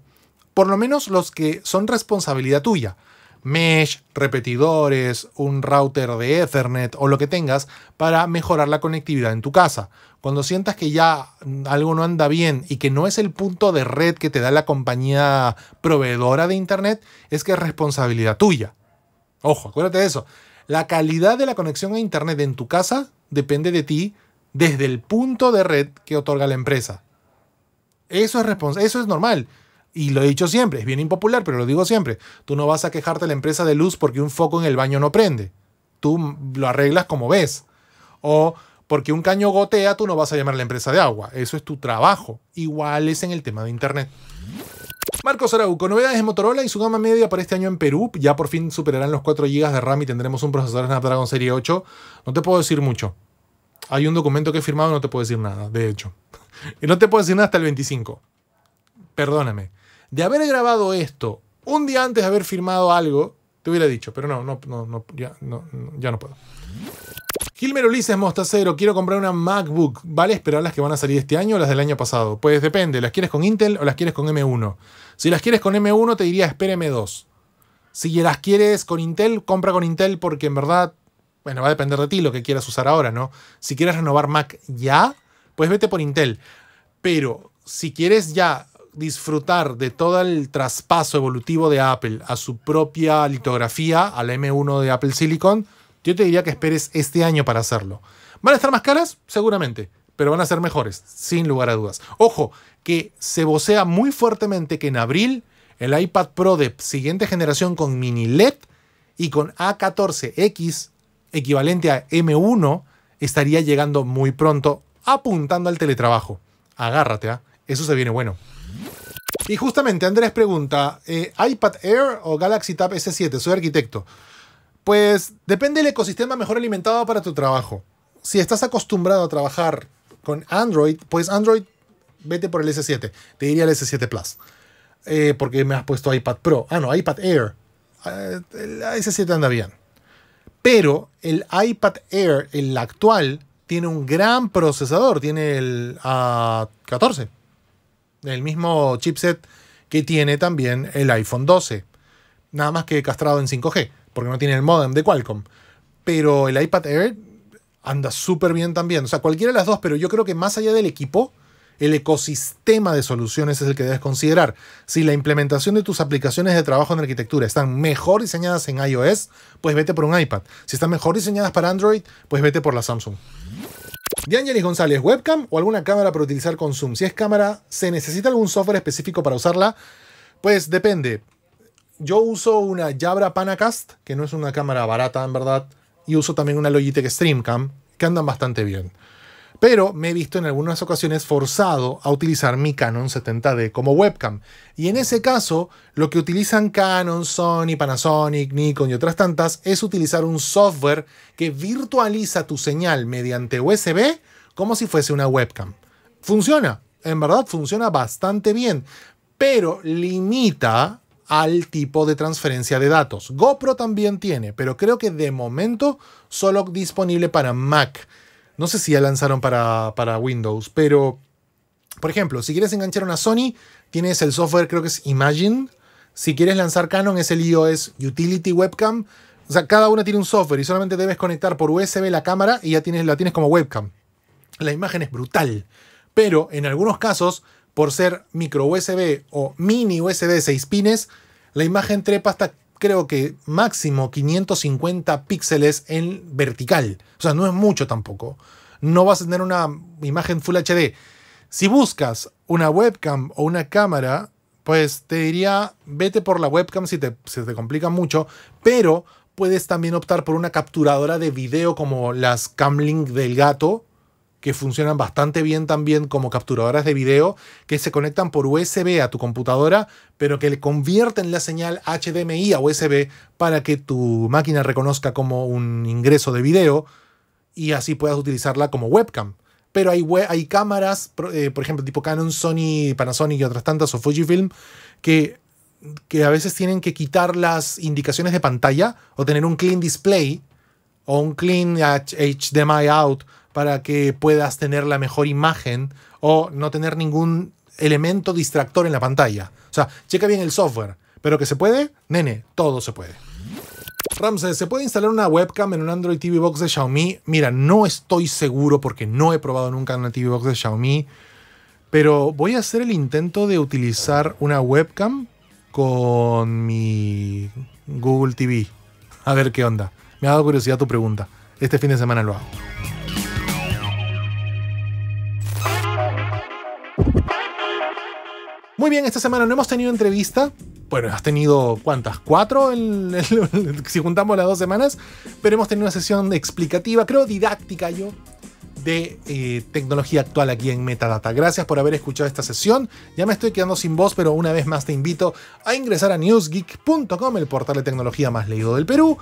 por lo menos los que son responsabilidad tuya mesh, repetidores, un router de Ethernet o lo que tengas para mejorar la conectividad en tu casa. Cuando sientas que ya algo no anda bien y que no es el punto de red que te da la compañía proveedora de Internet, es que es responsabilidad tuya. Ojo, acuérdate de eso. La calidad de la conexión a Internet en tu casa depende de ti desde el punto de red que otorga la empresa. Eso es, eso es normal y lo he dicho siempre, es bien impopular, pero lo digo siempre, tú no vas a quejarte a la empresa de luz porque un foco en el baño no prende. Tú lo arreglas como ves. O porque un caño gotea, tú no vas a llamar a la empresa de agua. Eso es tu trabajo. Igual es en el tema de Internet. Marcos con novedades en Motorola y su gama media para este año en Perú. Ya por fin superarán los 4 GB de RAM y tendremos un procesador Snapdragon Serie 8. No te puedo decir mucho. Hay un documento que he firmado, no te puedo decir nada, de hecho. [LAUGHS] Y no te puedo decir nada hasta el 25. Perdóname de haber grabado esto un día antes de haber firmado algo, te hubiera dicho, pero no, no, no, ya, no ya no puedo. Gilmer Ulises Mostacero, quiero comprar una MacBook. ¿Vale esperar las que van a salir este año o las del año pasado? Pues depende, ¿las quieres con Intel o las quieres con M1? Si las quieres con M1, te diría espera M2. Si las quieres con Intel, compra con Intel porque en verdad, bueno, va a depender de ti lo que quieras usar ahora, ¿no? Si quieres renovar Mac ya, pues vete por Intel. Pero si quieres ya disfrutar de todo el traspaso evolutivo de Apple a su propia litografía, al M1 de Apple Silicon, yo te diría que esperes este año para hacerlo. ¿Van a estar más caras? Seguramente, pero van a ser mejores, sin lugar a dudas. Ojo, que se vocea muy fuertemente que en abril el iPad Pro de siguiente generación con mini LED y con A14X, equivalente a M1, estaría llegando muy pronto, apuntando al teletrabajo. Agárrate, ¿ah? eso se viene bueno. Y justamente Andrés pregunta, eh, ¿iPad Air o Galaxy Tab S7? Soy arquitecto. Pues depende del ecosistema mejor alimentado para tu trabajo. Si estás acostumbrado a trabajar con Android, pues Android, vete por el S7. Te diría el S7 Plus. Eh, porque me has puesto iPad Pro. Ah, no, iPad Air. Eh, el S7 anda bien. Pero el iPad Air, el actual, tiene un gran procesador. Tiene el A14 el mismo chipset que tiene también el iPhone 12. Nada más que castrado en 5G, porque no tiene el modem de Qualcomm. Pero el iPad Air anda súper bien también. O sea, cualquiera de las dos, pero yo creo que más allá del equipo, el ecosistema de soluciones es el que debes considerar. Si la implementación de tus aplicaciones de trabajo en arquitectura están mejor diseñadas en iOS, pues vete por un iPad. Si están mejor diseñadas para Android, pues vete por la Samsung. De Angelis González, ¿webcam o alguna cámara para utilizar con Zoom? Si es cámara, ¿se necesita algún software específico para usarla? Pues depende. Yo uso una Jabra Panacast, que no es una cámara barata en verdad, y uso también una Logitech Streamcam, que andan bastante bien pero me he visto en algunas ocasiones forzado a utilizar mi Canon 70D como webcam. Y en ese caso, lo que utilizan Canon, Sony, Panasonic, Nikon y otras tantas es utilizar un software que virtualiza tu señal mediante USB como si fuese una webcam. Funciona, en verdad funciona bastante bien, pero limita al tipo de transferencia de datos. GoPro también tiene, pero creo que de momento solo disponible para Mac. No sé si ya lanzaron para, Windows, pero por ejemplo, si quieres enganchar una Sony, tienes el software, creo que es Imagine. Si quieres lanzar Canon, es el iOS Utility Webcam. O sea, cada una tiene un software y solamente debes conectar por USB la cámara y ya tienes, la tienes como webcam. La imagen es brutal, pero en algunos casos, por ser micro USB o mini USB 6 pines, la imagen trepa hasta creo que máximo 550 píxeles en vertical. O sea, no es mucho tampoco. No vas a tener una imagen Full HD. Si buscas una webcam o una cámara, pues te diría, vete por la webcam si te, te complica mucho, pero puedes también optar por una capturadora de video como las Camlink del gato, que funcionan bastante bien también como capturadoras de video, que se conectan por USB a tu computadora, pero que le convierten la señal HDMI a USB para que tu máquina reconozca como un ingreso de video y así puedas utilizarla como webcam. Pero hay, hay cámaras, eh, por ejemplo, tipo Canon, Sony, Panasonic y otras tantas, o Fujifilm, que, que a veces tienen que quitar las indicaciones de pantalla o tener un clean display o un clean HDMI out para que puedas tener la mejor imagen o no tener ningún elemento distractor en la pantalla. O sea, checa bien el software. Pero que se puede, nene, todo se puede. Ramses, ¿se puede instalar una webcam en un Android TV Box de Xiaomi? Mira, no estoy seguro porque no he probado nunca una TV Box de Xiaomi, pero voy a hacer el intento de utilizar una webcam con mi Google TV. A ver qué onda. Me ha dado curiosidad tu pregunta. Este fin de semana lo hago. Muy bien, esta semana no hemos tenido entrevista. Bueno, has tenido cuántas? Cuatro, si juntamos las dos semanas. Pero hemos tenido una sesión explicativa, creo didáctica yo, de eh, tecnología actual aquí en Metadata. Gracias por haber escuchado esta sesión. Ya me estoy quedando sin voz, pero una vez más te invito a ingresar a newsgeek.com, el portal de tecnología más leído del Perú,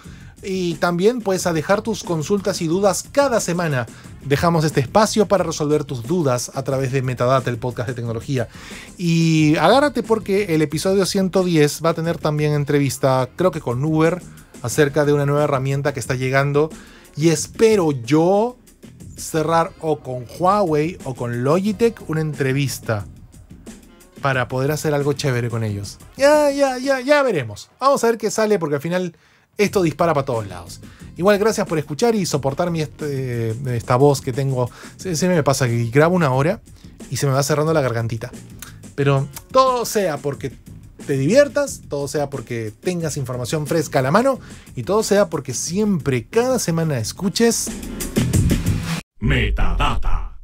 y también puedes a dejar tus consultas y dudas cada semana. Dejamos este espacio para resolver tus dudas a través de Metadata, el podcast de tecnología. Y agárrate porque el episodio 110 va a tener también entrevista, creo que con Uber, acerca de una nueva herramienta que está llegando. Y espero yo cerrar o con Huawei o con Logitech una entrevista para poder hacer algo chévere con ellos. Ya, ya, ya, ya veremos. Vamos a ver qué sale porque al final esto dispara para todos lados. Igual gracias por escuchar y soportar mi este, esta voz que tengo. Se, se, me pasa que grabo una hora y se me va cerrando la gargantita. Pero todo sea porque te diviertas, todo sea porque tengas información fresca a la mano y todo sea porque siempre cada semana escuches Metadata.